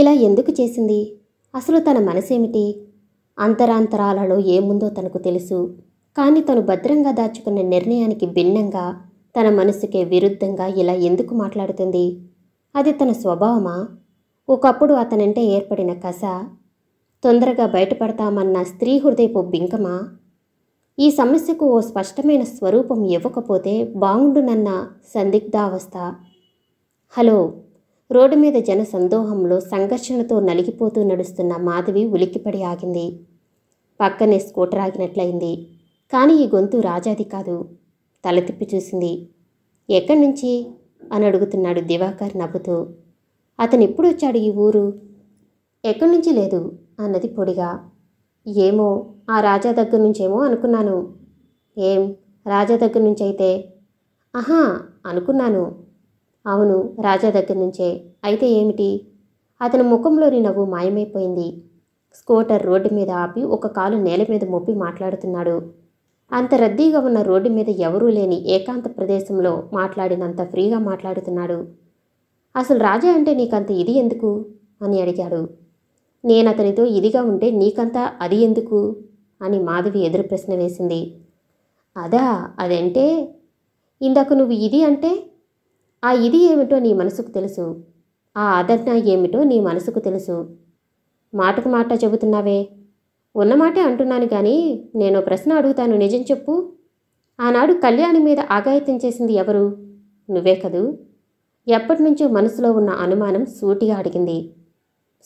ఇలా ఎందుకు చేసింది అసలు తన మనసేమిటి అంతరాంతరాలలో ఏముందో తనకు తెలుసు కానీ తను భద్రంగా దాచుకున్న నిర్ణయానికి భిన్నంగా తన మనసుకే విరుద్ధంగా ఇలా ఎందుకు మాట్లాడుతుంది అది తన స్వభావమా ఒకప్పుడు అతనంటే ఏర్పడిన కస తొందరగా బయటపడతామన్న స్త్రీ హృదయపు బింకమా ఈ సమస్యకు ఓ స్పష్టమైన స్వరూపం ఇవ్వకపోతే బాగుండునన్న సందిగ్ధావస్థ హలో రోడ్డు మీద జన సందోహంలో సంఘర్షణతో నలిగిపోతూ నడుస్తున్న మాధవి ఉలిక్కిపడి ఆగింది పక్కనే స్కూటర్ ఆగినట్లయింది కానీ ఈ గొంతు రాజాది కాదు తల తిప్పి చూసింది ఎక్కడి నుంచి అని అడుగుతున్నాడు దివాకర్ నవ్వుతూ అతను ఎప్పుడు వచ్చాడు ఈ ఊరు ఎక్కడి నుంచి లేదు అన్నది పొడిగా ఏమో ఆ రాజా దగ్గర నుంచేమో అనుకున్నాను ఏం రాజా దగ్గర నుంచి అయితే ఆహా అనుకున్నాను అవును రాజా దగ్గర నుంచే అయితే ఏమిటి అతని ముఖంలోని నవ్వు మాయమైపోయింది స్కూటర్ రోడ్డు మీద ఆపి ఒక కాలు నేల మీద మొప్పి మాట్లాడుతున్నాడు అంత రద్దీగా ఉన్న రోడ్డు మీద ఎవరూ లేని ఏకాంత ప్రదేశంలో మాట్లాడినంత ఫ్రీగా మాట్లాడుతున్నాడు అసలు రాజా అంటే నీకంత ఇది ఎందుకు అని అడిగాడు నేను అతనితో ఇదిగా ఉంటే నీకంతా అది ఎందుకు అని మాధవి ఎదురు ప్రశ్న వేసింది అదా అదంటే ఇందాక నువ్వు ఇది అంటే ఆ ఇది ఏమిటో నీ మనసుకు తెలుసు ఆ ఆదరణ ఏమిటో నీ మనసుకు తెలుసు మాటకు మాట చెబుతున్నావే ఉన్నమాటే అంటున్నాను కానీ నేను ప్రశ్న అడుగుతాను నిజం చెప్పు ఆనాడు కళ్యాణి మీద ఆగాయత్యం చేసింది ఎవరు నువ్వే కదూ ఎప్పటినుంచో మనసులో ఉన్న అనుమానం సూటిగా అడిగింది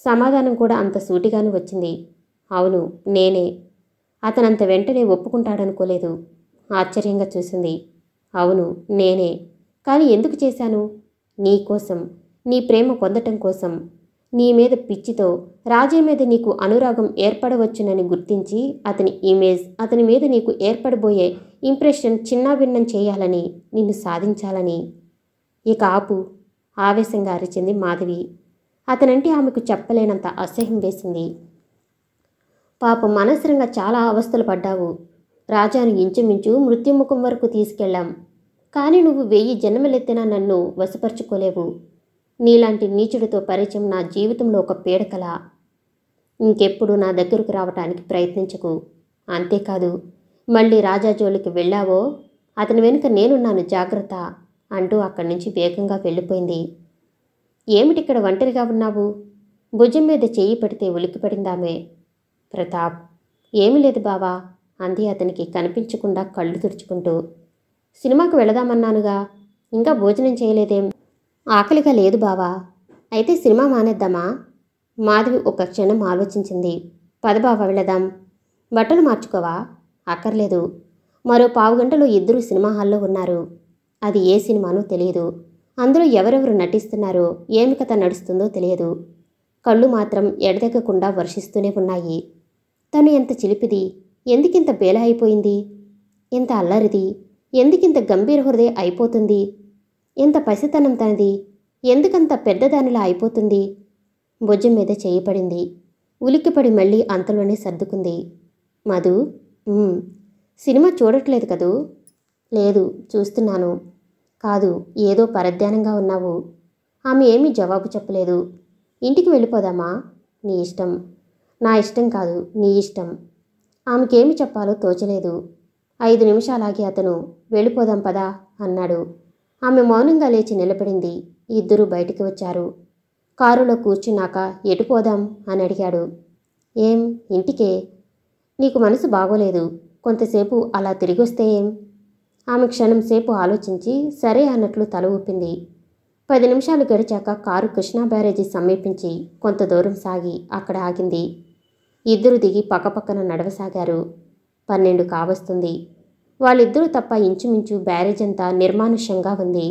సమాధానం కూడా అంత సూటిగాను వచ్చింది అవును నేనే అతనంత వెంటనే ఒప్పుకుంటాడనుకోలేదు ఆశ్చర్యంగా చూసింది అవును నేనే కానీ ఎందుకు చేశాను నీకోసం నీ ప్రేమ పొందటం కోసం నీ మీద పిచ్చితో రాజే మీద నీకు అనురాగం ఏర్పడవచ్చునని గుర్తించి అతని ఇమేజ్ అతని మీద నీకు ఏర్పడబోయే ఇంప్రెషన్ చిన్నాభిన్నం చేయాలని నిన్ను సాధించాలని ఇక ఆపు ఆవేశంగా అరిచింది మాధవి అతనంటే ఆమెకు చెప్పలేనంత అసహ్యం వేసింది పాపం మనసరంగా చాలా అవస్థలు పడ్డావు రాజాను ఇంచుమించు మృత్యుముఖం వరకు తీసుకెళ్ళాం కానీ నువ్వు వెయ్యి జన్మలెత్తినా నన్ను వశపరుచుకోలేవు నీలాంటి నీచుడితో పరిచయం నా జీవితంలో ఒక పీడకల ఇంకెప్పుడు నా దగ్గరకు రావటానికి ప్రయత్నించకు అంతేకాదు మళ్ళీ రాజా జోలికి వెళ్ళావో అతని వెనుక నేనున్నాను జాగ్రత్త అంటూ అక్కడి నుంచి వేగంగా వెళ్ళిపోయింది ఏమిటిక్కడ ఒంటరిగా ఉన్నావు భుజం మీద చెయ్యి పెడితే పడిందామే ప్రతాప్ ఏమీ లేదు బావా అంది అతనికి కనిపించకుండా కళ్ళు తుడుచుకుంటూ సినిమాకు వెళదామన్నానుగా ఇంకా భోజనం చేయలేదేం ఆకలిగా లేదు బావా అయితే సినిమా మానేద్దామా మాధవి ఒక క్షణం ఆలోచించింది పదబావ వెళదాం బట్టలు మార్చుకోవా అక్కర్లేదు మరో పావు గంటలో ఇద్దరు సినిమా హాల్లో ఉన్నారు అది ఏ సినిమానో తెలియదు అందులో ఎవరెవరు నటిస్తున్నారో ఏమి కథ నడుస్తుందో తెలియదు కళ్ళు మాత్రం ఎడదెక్కకుండా వర్షిస్తూనే ఉన్నాయి తను ఎంత చిలిపిది ఎందుకింత బేల అయిపోయింది ఎంత అల్లరిది ఎందుకింత గంభీర హృదయ అయిపోతుంది ఎంత పసితనం తనది ఎందుకంత పెద్దదానిలా అయిపోతుంది భుజం మీద చేయబడింది ఉలిక్కిపడి మళ్ళీ అంతలోనే సర్దుకుంది మధు సినిమా చూడట్లేదు కదూ లేదు చూస్తున్నాను కాదు ఏదో పరధ్యానంగా ఉన్నావు ఆమె ఏమీ జవాబు చెప్పలేదు ఇంటికి వెళ్ళిపోదామా నీ ఇష్టం నా ఇష్టం కాదు నీ ఇష్టం ఆమెకేమి చెప్పాలో తోచలేదు ఐదు నిమిషాలాగి అతను వెళ్ళిపోదాం పదా అన్నాడు ఆమె మౌనంగా లేచి నిలబడింది ఇద్దరూ బయటికి వచ్చారు కారులో కూర్చున్నాక ఎటుపోదాం అని అడిగాడు ఏం ఇంటికే నీకు మనసు బాగోలేదు కొంతసేపు అలా తిరిగొస్తే ఏం ఆమె క్షణం సేపు ఆలోచించి సరే అన్నట్లు తల ఊపింది పది నిమిషాలు గడిచాక కారు కృష్ణా బ్యారేజీ సమీపించి కొంత దూరం సాగి అక్కడ ఆగింది ఇద్దరు దిగి పక్కపక్కన నడవసాగారు పన్నెండు కావస్తుంది వాళ్ళిద్దరూ తప్ప ఇంచుమించు బ్యారేజ్ అంతా నిర్మానుష్యంగా ఉంది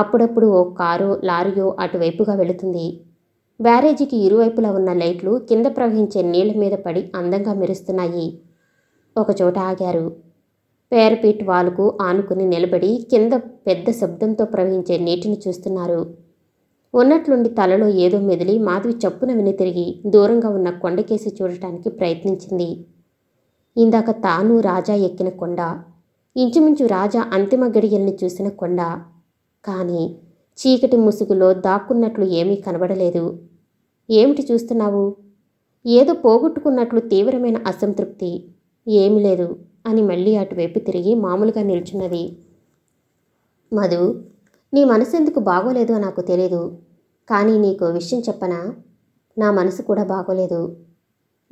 అప్పుడప్పుడు ఓ కారో లారీయో అటువైపుగా వెళుతుంది బ్యారేజీకి ఇరువైపులా ఉన్న లైట్లు కింద ప్రవహించే నీళ్ల మీద పడి అందంగా మెరుస్తున్నాయి ఒకచోట ఆగారు పేరపీట్ వాలుకు ఆనుకుని నిలబడి కింద పెద్ద శబ్దంతో ప్రవహించే నీటిని చూస్తున్నారు ఉన్నట్లుండి తలలో ఏదో మెదిలి మాధవి చప్పున తిరిగి దూరంగా ఉన్న కొండకేసి చూడటానికి ప్రయత్నించింది ఇందాక తాను రాజా ఎక్కిన కొండ ఇంచుమించు రాజా అంతిమ గడియల్ని చూసిన కొండ కానీ చీకటి ముసుగులో దాక్కున్నట్లు ఏమీ కనబడలేదు ఏమిటి చూస్తున్నావు ఏదో పోగొట్టుకున్నట్లు తీవ్రమైన అసంతృప్తి ఏమీ లేదు అని మళ్ళీ అటువైపు తిరిగి మామూలుగా నిల్చున్నది మధు నీ మనసు ఎందుకు బాగోలేదో నాకు తెలియదు కానీ నీకు విషయం చెప్పనా నా మనసు కూడా బాగోలేదు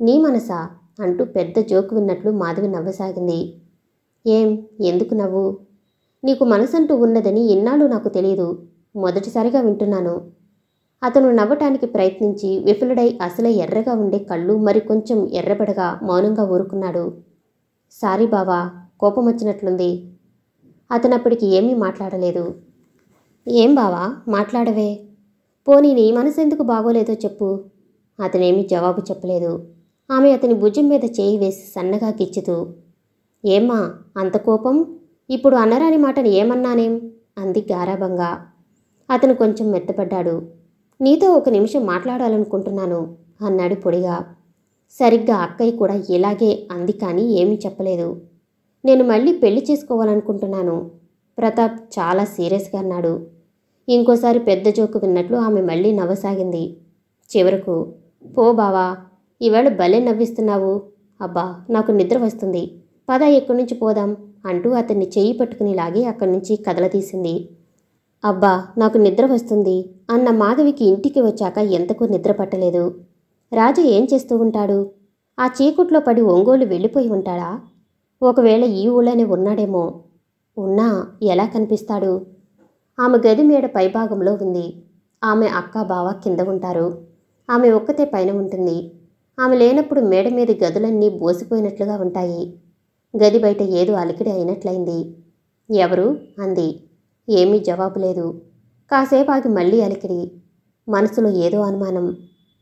నీ మనసా అంటూ పెద్ద జోకు విన్నట్లు మాధవి నవ్వసాగింది ఏం ఎందుకు నవ్వు నీకు మనసంటూ ఉన్నదని ఎన్నాళ్ళు నాకు తెలియదు మొదటిసారిగా వింటున్నాను అతను నవ్వటానికి ప్రయత్నించి విఫలుడై అసలే ఎర్రగా ఉండే కళ్ళు మరి కొంచెం ఎర్రబడగా మౌనంగా ఊరుకున్నాడు సారీ బావా కోపం వచ్చినట్లుంది అతనప్పటికి ఏమీ మాట్లాడలేదు ఏం బావా మాట్లాడవే పోనీ నీ మనసు ఎందుకు బాగోలేదో చెప్పు అతనేమీ జవాబు చెప్పలేదు ఆమె అతని భుజం మీద చేయి వేసి సన్నగా కిచ్చుతూ ఏమ్మా అంత కోపం ఇప్పుడు అన్నరాని మాటను ఏమన్నానేం అంది గారాభంగా అతను కొంచెం మెత్తపడ్డాడు నీతో ఒక నిమిషం మాట్లాడాలనుకుంటున్నాను అన్నాడు పొడిగా సరిగ్గా అక్కయ్య కూడా ఇలాగే అంది కానీ ఏమీ చెప్పలేదు నేను మళ్ళీ పెళ్లి చేసుకోవాలనుకుంటున్నాను ప్రతాప్ చాలా సీరియస్గా అన్నాడు ఇంకోసారి పెద్ద జోకు విన్నట్లు ఆమె మళ్ళీ నవ్వసాగింది చివరకు పో బావా ఈవేళ భలే నవ్విస్తున్నావు అబ్బా నాకు నిద్ర వస్తుంది పద ఎక్కడి నుంచి పోదాం అంటూ అతన్ని చేయి పట్టుకుని లాగి అక్కడి నుంచి కదలతీసింది అబ్బా నాకు నిద్ర వస్తుంది అన్న మాధవికి ఇంటికి వచ్చాక ఎంతకు నిద్ర పట్టలేదు రాజు ఏం చేస్తూ ఉంటాడు ఆ చీకుట్లో పడి ఒంగోలు వెళ్ళిపోయి ఉంటాడా ఒకవేళ ఈ ఊళ్ళోనే ఉన్నాడేమో ఉన్నా ఎలా కనిపిస్తాడు ఆమె గది మేడ పైభాగంలో ఉంది ఆమె అక్క బావ కింద ఉంటారు ఆమె ఒక్కతే పైన ఉంటుంది ఆమె లేనప్పుడు మేడ మీద గదులన్నీ బోసిపోయినట్లుగా ఉంటాయి గది బయట ఏదో అలికిడి అయినట్లయింది ఎవరు అంది ఏమీ జవాబు లేదు కాసేపు ఆగి మళ్ళీ అలికిడి మనసులో ఏదో అనుమానం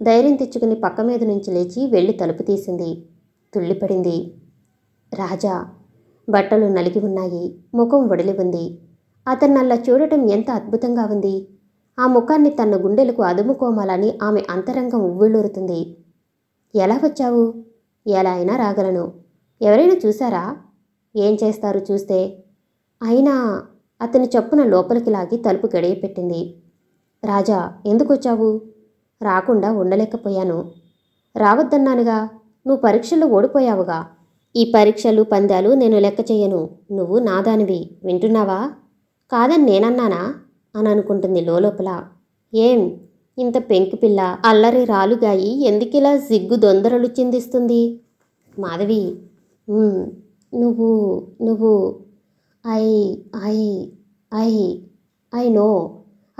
ధైర్యం తెచ్చుకుని పక్క మీద నుంచి లేచి వెళ్ళి తలుపు తీసింది తుళ్ళిపడింది రాజా బట్టలు నలిగి ఉన్నాయి ముఖం వడిలి ఉంది అతన్ని అలా చూడటం ఎంత అద్భుతంగా ఉంది ఆ ముఖాన్ని తన గుండెలకు అదుముకోమాలని ఆమె అంతరంగం ఉవ్విళ్ళూరుతుంది ఎలా వచ్చావు ఎలా అయినా రాగలను ఎవరైనా చూశారా ఏం చేస్తారు చూస్తే అయినా అతని చొప్పున లోపలికి లాగి తలుపు గడియపెట్టింది రాజా రాజా ఎందుకొచ్చావు రాకుండా ఉండలేకపోయాను రావద్దన్నానుగా నువ్వు పరీక్షల్లో ఓడిపోయావుగా ఈ పరీక్షలు పందాలు నేను లెక్క చేయను నువ్వు నాదానివి వింటున్నావా కాదని నేనన్నానా అని అనుకుంటుంది లోపల ఏం ఇంత పెంకుపిల్ల అల్లరి రాలుగాయి ఎందుకిలా జిగ్గు దొందరలు చిందిస్తుంది మాధవి నువ్వు నువ్వు I I I I know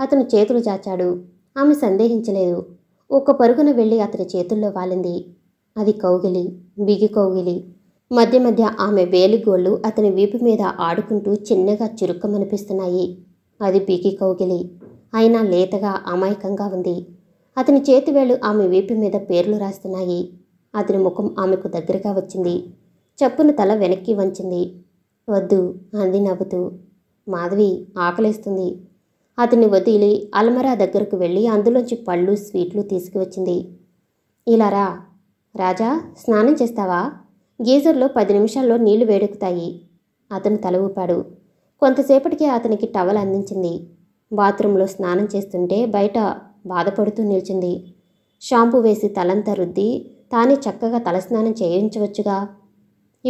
అతను చేతులు చాచాడు ఆమె సందేహించలేదు ఒక్క పరుగున వెళ్ళి అతని చేతుల్లో వాలింది అది కౌగిలి బిగి కౌగిలి మధ్య మధ్య ఆమె వేలిగోళ్ళు అతని వీపు మీద ఆడుకుంటూ చిన్నగా చురుక్కమనిపిస్తున్నాయి అది బిగి కౌగిలి అయినా లేతగా అమాయకంగా ఉంది అతని చేతివేళ్లు ఆమె వీపు మీద పేర్లు రాస్తున్నాయి అతని ముఖం ఆమెకు దగ్గరగా వచ్చింది చప్పున తల వెనక్కి వంచింది వద్దు అంది నవ్వుతూ మాధవి ఆకలేస్తుంది అతన్ని వదిలి అల్మరా దగ్గరకు వెళ్ళి అందులోంచి పళ్ళు స్వీట్లు తీసుకువచ్చింది ఇలా రా రాజా స్నానం చేస్తావా గీజర్లో పది నిమిషాల్లో నీళ్లు వేడుకుతాయి అతను తల ఊపాడు కొంతసేపటికే అతనికి టవల్ అందించింది బాత్రూంలో స్నానం చేస్తుంటే బయట బాధపడుతూ నిల్చింది షాంపూ వేసి తలంతా రుద్ది తానే చక్కగా తలస్నానం చేయించవచ్చుగా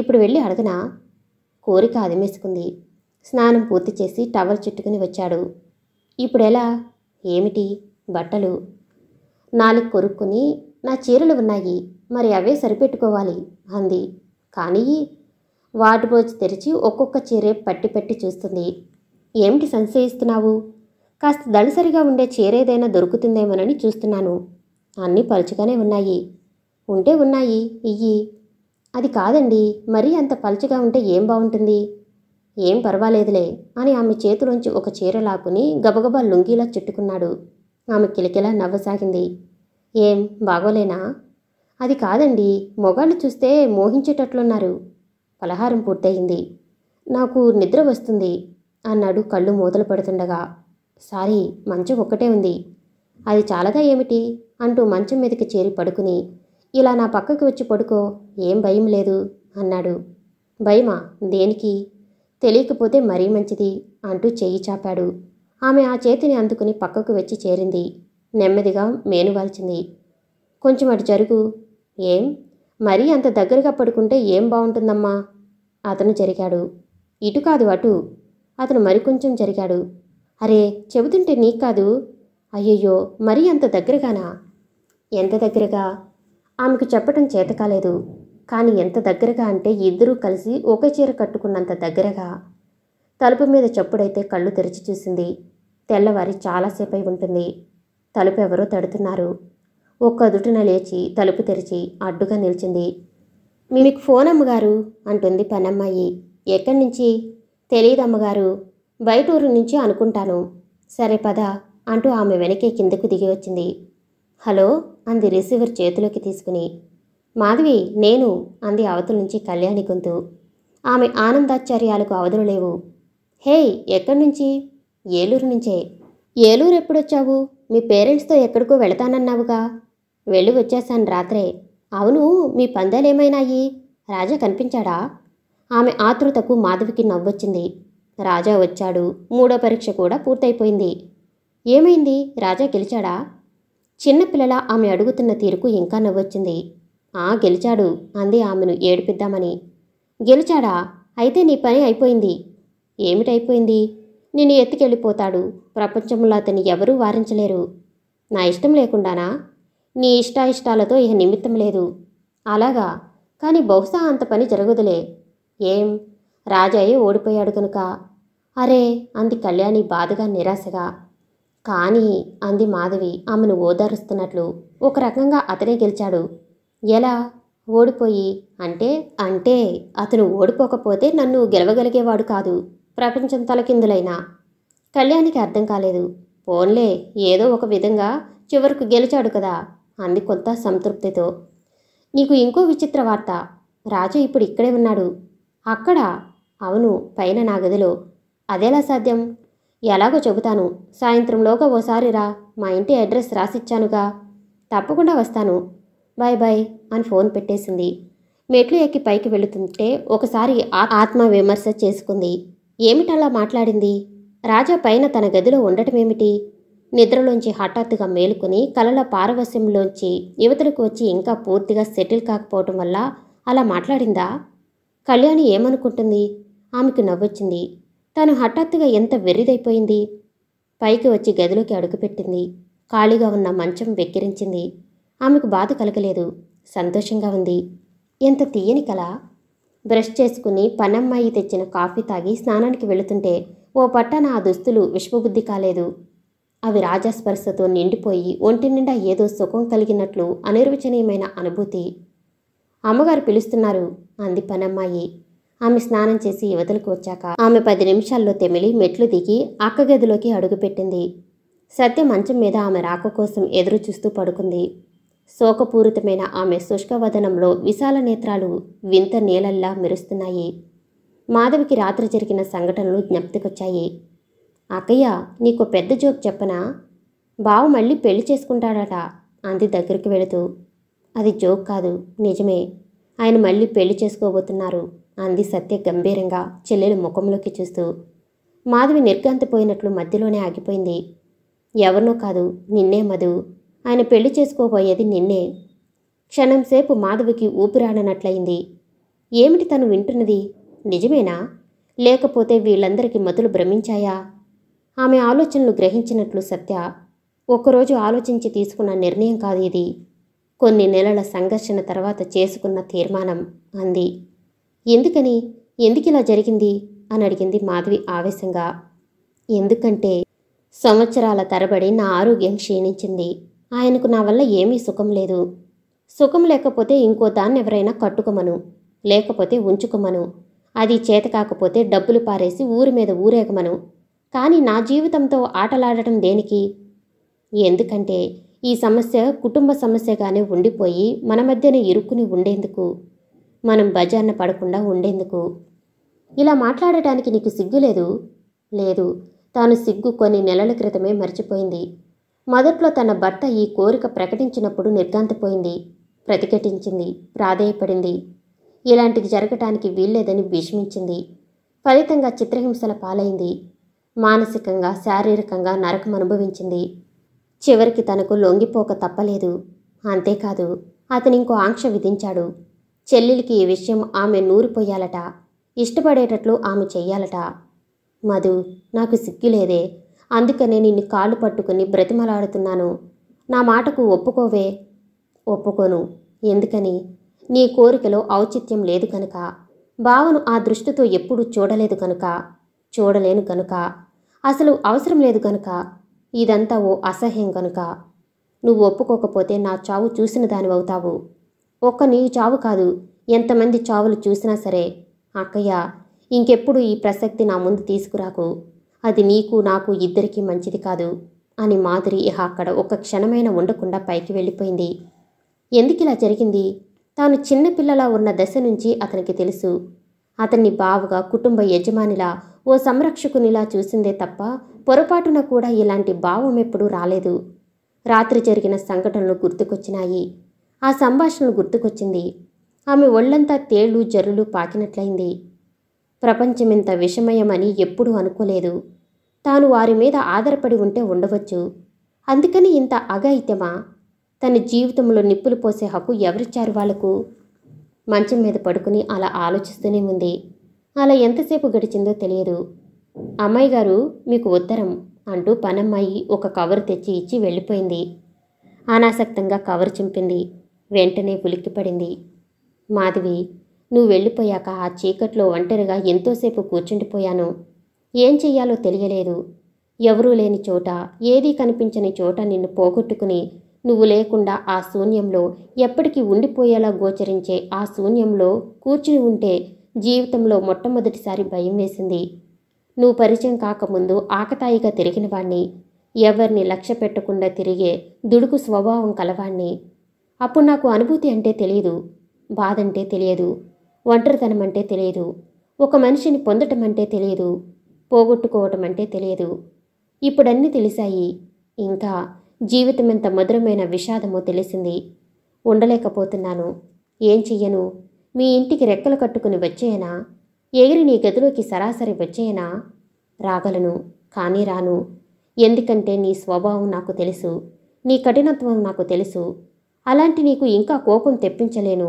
ఇప్పుడు వెళ్ళి అడగనా కోరిక అదిమేసుకుంది స్నానం పూర్తి చేసి టవల్ చుట్టుకుని వచ్చాడు ఇప్పుడెలా ఏమిటి బట్టలు నాలుగు కొరుక్కుని నా చీరలు ఉన్నాయి మరి అవే సరిపెట్టుకోవాలి అంది కానీ వార్డ్రోజ్ తెరిచి ఒక్కొక్క చీరే పట్టి పెట్టి చూస్తుంది ఏమిటి సంశయిస్తున్నావు కాస్త దళసరిగా ఉండే చీరేదైనా దొరుకుతుందేమోనని చూస్తున్నాను అన్నీ పలుచగానే ఉన్నాయి ఉంటే ఉన్నాయి ఇయ్యి అది కాదండి మరీ అంత పలుచగా ఉంటే ఏం బాగుంటుంది ఏం పర్వాలేదులే అని ఆమె చేతిలోంచి ఒక చీర లాపుని గబగబా లుంగీలా చుట్టుకున్నాడు ఆమె కిలకిలా నవ్వసాగింది ఏం బాగోలేనా అది కాదండి మొగాళ్ళు చూస్తే మోహించేటట్లున్నారు పలహారం పూర్తయింది నాకు నిద్ర వస్తుంది అన్నాడు కళ్ళు మూతలు పడుతుండగా సారీ మంచం ఒక్కటే ఉంది అది చాలదా ఏమిటి అంటూ మంచం మీదకి చేరి పడుకుని ఇలా నా పక్కకి వచ్చి పడుకో ఏం భయం లేదు అన్నాడు భయమా దేనికి తెలియకపోతే మరీ మంచిది అంటూ చేయి చాపాడు ఆమె ఆ చేతిని అందుకుని పక్కకు వచ్చి చేరింది నెమ్మదిగా మేనువాల్చింది కొంచెం అటు జరుగు ఏం మరీ అంత దగ్గరగా పడుకుంటే ఏం బాగుంటుందమ్మా అతను జరిగాడు ఇటు కాదు అటు అతను మరికొంచెం జరిగాడు అరే చెబుతుంటే నీకు కాదు అయ్యయ్యో మరీ అంత దగ్గరగానా ఎంత దగ్గరగా ఆమెకు చెప్పటం చేత కాలేదు కానీ ఎంత దగ్గరగా అంటే ఇద్దరూ కలిసి ఒకే చీర కట్టుకున్నంత దగ్గరగా తలుపు మీద చప్పుడైతే కళ్ళు తెరిచి చూసింది తెల్లవారి చాలాసేపై ఉంటుంది తలుపు ఎవరో తడుతున్నారు ఒక్క అదుటిన లేచి తలుపు తెరిచి అడ్డుగా నిలిచింది మీకు ఫోన్ అమ్మగారు అంటుంది పనమ్మాయి ఎక్కడి నుంచి తెలియదు అమ్మగారు బయటూరు నుంచి అనుకుంటాను సరే పద అంటూ ఆమె వెనకే కిందకు దిగి వచ్చింది హలో అంది రిసీవర్ చేతిలోకి తీసుకుని మాధవి నేను అంది అవతల నుంచి కళ్యాణి గొంతు ఆమె ఆనందాచార్యాలకు అవధులు లేవు హేయ్ ఎక్కడి నుంచి ఏలూరు నుంచే ఏలూరు ఎప్పుడొచ్చావు మీ పేరెంట్స్తో ఎక్కడికో వెళతానన్నావుగా వెళ్ళి వచ్చేసాను రాత్రే అవును మీ పందాలేమైనాయి రాజా కనిపించాడా ఆమె ఆతృతకు మాధవికి నవ్వొచ్చింది రాజా వచ్చాడు మూడో పరీక్ష కూడా పూర్తయిపోయింది ఏమైంది రాజా గెలిచాడా చిన్నపిల్లల ఆమె అడుగుతున్న తీరుకు ఇంకా నవ్వొచ్చింది ఆ గెలిచాడు అంది ఆమెను ఏడిపిద్దామని గెలిచాడా అయితే నీ పని అయిపోయింది ఏమిటైపోయింది నిన్ను ఎత్తుకెళ్ళిపోతాడు ప్రపంచంలో అతన్ని ఎవరూ వారించలేరు నా ఇష్టం లేకుండానా నీ ఇష్టాయిష్టాలతో ఇహ నిమిత్తం లేదు అలాగా కానీ బహుశా అంత పని జరగదులే ఏం రాజయ్య ఓడిపోయాడు కనుక అరే అంది కళ్యాణి బాధగా నిరాశగా కానీ అంది మాధవి ఆమెను ఓదారుస్తున్నట్లు ఒక రకంగా అతనే గెలిచాడు ఎలా ఓడిపోయి అంటే అంటే అతను ఓడిపోకపోతే నన్ను గెలవగలిగేవాడు కాదు ప్రపంచం తలకిందులైనా కళ్యాణికి అర్థం కాలేదు పోన్లే ఏదో ఒక విధంగా చివరకు గెలిచాడు కదా అంది కొంత సంతృప్తితో నీకు ఇంకో విచిత్ర వార్త రాజు ఇప్పుడు ఇక్కడే ఉన్నాడు అక్కడ అవును పైన నా గదిలో అదేలా సాధ్యం ఎలాగో చెబుతాను సాయంత్రంలోగా ఓసారి రా మా ఇంటి అడ్రస్ రాసిచ్చానుగా తప్పకుండా వస్తాను బాయ్ బాయ్ అని ఫోన్ పెట్టేసింది మెట్లు ఎక్కి పైకి వెళుతుంటే ఒకసారి ఆత్మ విమర్శ చేసుకుంది ఏమిటలా మాట్లాడింది రాజా పైన తన గదిలో ఉండటమేమిటి నిద్రలోంచి హఠాత్తుగా మేలుకుని కలల పారవశ్యంలోంచి యువతలకు వచ్చి ఇంకా పూర్తిగా సెటిల్ కాకపోవటం వల్ల అలా మాట్లాడిందా కళ్యాణి ఏమనుకుంటుంది ఆమెకు నవ్వొచ్చింది తను హఠాత్తుగా ఎంత వెర్రిదైపోయింది పైకి వచ్చి గదిలోకి అడుగుపెట్టింది ఖాళీగా ఉన్న మంచం వెక్కిరించింది ఆమెకు బాధ కలగలేదు సంతోషంగా ఉంది ఎంత తీయని కల బ్రష్ చేసుకుని పనమ్మాయి తెచ్చిన కాఫీ తాగి స్నానానికి వెళుతుంటే ఓ పట్టాన ఆ దుస్తులు విశ్వబుద్ధి కాలేదు అవి రాజస్పర్శతో నిండిపోయి ఒంటి నిండా ఏదో సుఖం కలిగినట్లు అనిర్వచనీయమైన అనుభూతి అమ్మగారు పిలుస్తున్నారు అంది పనమ్మాయి ఆమె స్నానం చేసి యువతలకు వచ్చాక ఆమె పది నిమిషాల్లో తెమిలి మెట్లు దిగి అక్క గదిలోకి అడుగుపెట్టింది సత్య మంచం మీద ఆమె రాక కోసం ఎదురు చూస్తూ పడుకుంది శోకపూరితమైన ఆమె శుష్కవదనంలో విశాల నేత్రాలు వింత నీలల్లా మెరుస్తున్నాయి మాధవికి రాత్రి జరిగిన సంఘటనలు జ్ఞప్తికొచ్చాయి అక్కయ్య నీకు పెద్ద జోక్ చెప్పనా బావు మళ్ళీ పెళ్లి చేసుకుంటాడట అంది దగ్గరికి వెళుతూ అది జోక్ కాదు నిజమే ఆయన మళ్ళీ పెళ్లి చేసుకోబోతున్నారు అంది సత్య గంభీరంగా చెల్లెలు ముఖంలోకి చూస్తూ మాధవి నిర్గంతపోయినట్లు మధ్యలోనే ఆగిపోయింది ఎవరినో కాదు నిన్నే మధు ఆయన పెళ్లి చేసుకోబోయేది నిన్నే క్షణంసేపు మాధవికి ఊపిరాడనట్లయింది ఏమిటి తను వింటున్నది నిజమేనా లేకపోతే వీళ్ళందరికీ మధులు భ్రమించాయా ఆమె ఆలోచనలు గ్రహించినట్లు సత్య ఒకరోజు ఆలోచించి తీసుకున్న నిర్ణయం కాదు ఇది కొన్ని నెలల సంఘర్షణ తర్వాత చేసుకున్న తీర్మానం అంది ఎందుకని ఎందుకిలా జరిగింది అని అడిగింది మాధవి ఆవేశంగా ఎందుకంటే సంవత్సరాల తరబడి నా ఆరోగ్యం క్షీణించింది ఆయనకు నా వల్ల ఏమీ సుఖం లేదు సుఖం లేకపోతే ఇంకో దాన్ని ఎవరైనా కట్టుకోమను లేకపోతే ఉంచుకోమను అది చేత కాకపోతే డబ్బులు పారేసి ఊరి మీద ఊరేగమను కానీ నా జీవితంతో ఆటలాడటం దేనికి ఎందుకంటే ఈ సమస్య కుటుంబ సమస్యగానే ఉండిపోయి మన మధ్యన ఇరుక్కుని ఉండేందుకు మనం బజార్న పడకుండా ఉండేందుకు ఇలా మాట్లాడటానికి నీకు సిగ్గు లేదు లేదు తాను సిగ్గు కొన్ని నెలల క్రితమే మర్చిపోయింది మొదట్లో తన భర్త ఈ కోరిక ప్రకటించినప్పుడు నిర్గాంతపోయింది ప్రతిఘటించింది ప్రాధేయపడింది ఇలాంటిది జరగటానికి వీల్లేదని భీష్మించింది ఫలితంగా చిత్రహింసల పాలైంది మానసికంగా శారీరకంగా నరకం అనుభవించింది చివరికి తనకు లొంగిపోక తప్పలేదు అంతేకాదు అతనింకో ఆంక్ష విధించాడు చెల్లెలికి ఈ విషయం ఆమె నూరిపోయాలట ఇష్టపడేటట్లు ఆమె చెయ్యాలట మధు నాకు సిగ్గులేదే అందుకనే నిన్ను కాళ్ళు పట్టుకుని బ్రతిమలాడుతున్నాను నా మాటకు ఒప్పుకోవే ఒప్పుకోను ఎందుకని నీ కోరికలో ఔచిత్యం లేదు కనుక భావను ఆ దృష్టితో ఎప్పుడూ చూడలేదు కనుక చూడలేను కనుక అసలు అవసరం లేదు కనుక ఇదంతా ఓ అసహ్యం కనుక నువ్వు ఒప్పుకోకపోతే నా చావు చూసిన దానివవుతావు ఒక్క నీ చావు కాదు ఎంతమంది చావులు చూసినా సరే అక్కయ్య ఇంకెప్పుడు ఈ ప్రసక్తి నా ముందు తీసుకురాకు అది నీకు నాకు ఇద్దరికీ మంచిది కాదు అని మాధురి ఇహ అక్కడ ఒక క్షణమైన ఉండకుండా పైకి వెళ్ళిపోయింది ఎందుకిలా జరిగింది తాను చిన్నపిల్లలా ఉన్న దశ నుంచి అతనికి తెలుసు అతన్ని బావుగా కుటుంబ యజమానిలా ఓ సంరక్షకునిలా చూసిందే తప్ప పొరపాటున కూడా ఇలాంటి భావం ఎప్పుడూ రాలేదు రాత్రి జరిగిన సంఘటనలు గుర్తుకొచ్చినాయి ఆ సంభాషణ గుర్తుకొచ్చింది ఆమె ఒళ్ళంతా తేళ్లు జరులు పాకినట్లయింది ప్రపంచమింత విషమయమని ఎప్పుడూ అనుకోలేదు తాను వారి మీద ఆధారపడి ఉంటే ఉండవచ్చు అందుకని ఇంత అఘాయిత్యమా తన జీవితంలో నిప్పులు పోసే హక్కు ఎవరిచ్చారు వాళ్లకు మంచం మీద పడుకుని అలా ఆలోచిస్తూనే ఉంది అలా ఎంతసేపు గడిచిందో తెలియదు అమ్మాయి గారు మీకు ఉత్తరం అంటూ పనమ్మాయి ఒక కవర్ తెచ్చి ఇచ్చి వెళ్ళిపోయింది అనాసక్తంగా కవర్ చింపింది వెంటనే ఉలిక్కిపడింది మాధవి నువ్వు వెళ్ళిపోయాక ఆ చీకట్లో ఒంటరిగా ఎంతోసేపు కూర్చుండిపోయాను ఏం చెయ్యాలో తెలియలేదు ఎవరూ లేని చోట ఏదీ కనిపించని చోట నిన్ను పోగొట్టుకుని నువ్వు లేకుండా ఆ శూన్యంలో ఎప్పటికీ ఉండిపోయేలా గోచరించే ఆ శూన్యంలో కూర్చుని ఉంటే జీవితంలో మొట్టమొదటిసారి భయం వేసింది నువ్వు పరిచయం కాకముందు ఆకతాయిగా వాణ్ణి ఎవరిని లక్ష్య పెట్టకుండా తిరిగే దుడుకు స్వభావం కలవాణ్ణి అప్పుడు నాకు అనుభూతి అంటే తెలియదు బాధ అంటే తెలియదు ఒంటరితనం అంటే తెలియదు ఒక మనిషిని పొందటం అంటే తెలియదు పోగొట్టుకోవటం అంటే తెలియదు ఇప్పుడన్నీ తెలిసాయి ఇంకా జీవితం ఎంత మధురమైన విషాదమో తెలిసింది ఉండలేకపోతున్నాను ఏం చెయ్యను మీ ఇంటికి రెక్కలు కట్టుకుని వచ్చేయనా ఎగిరి నీ గదిలోకి సరాసరి వచ్చేయనా రాగలను కానీ రాను ఎందుకంటే నీ స్వభావం నాకు తెలుసు నీ కఠినత్వం నాకు తెలుసు అలాంటి నీకు ఇంకా కోపం తెప్పించలేను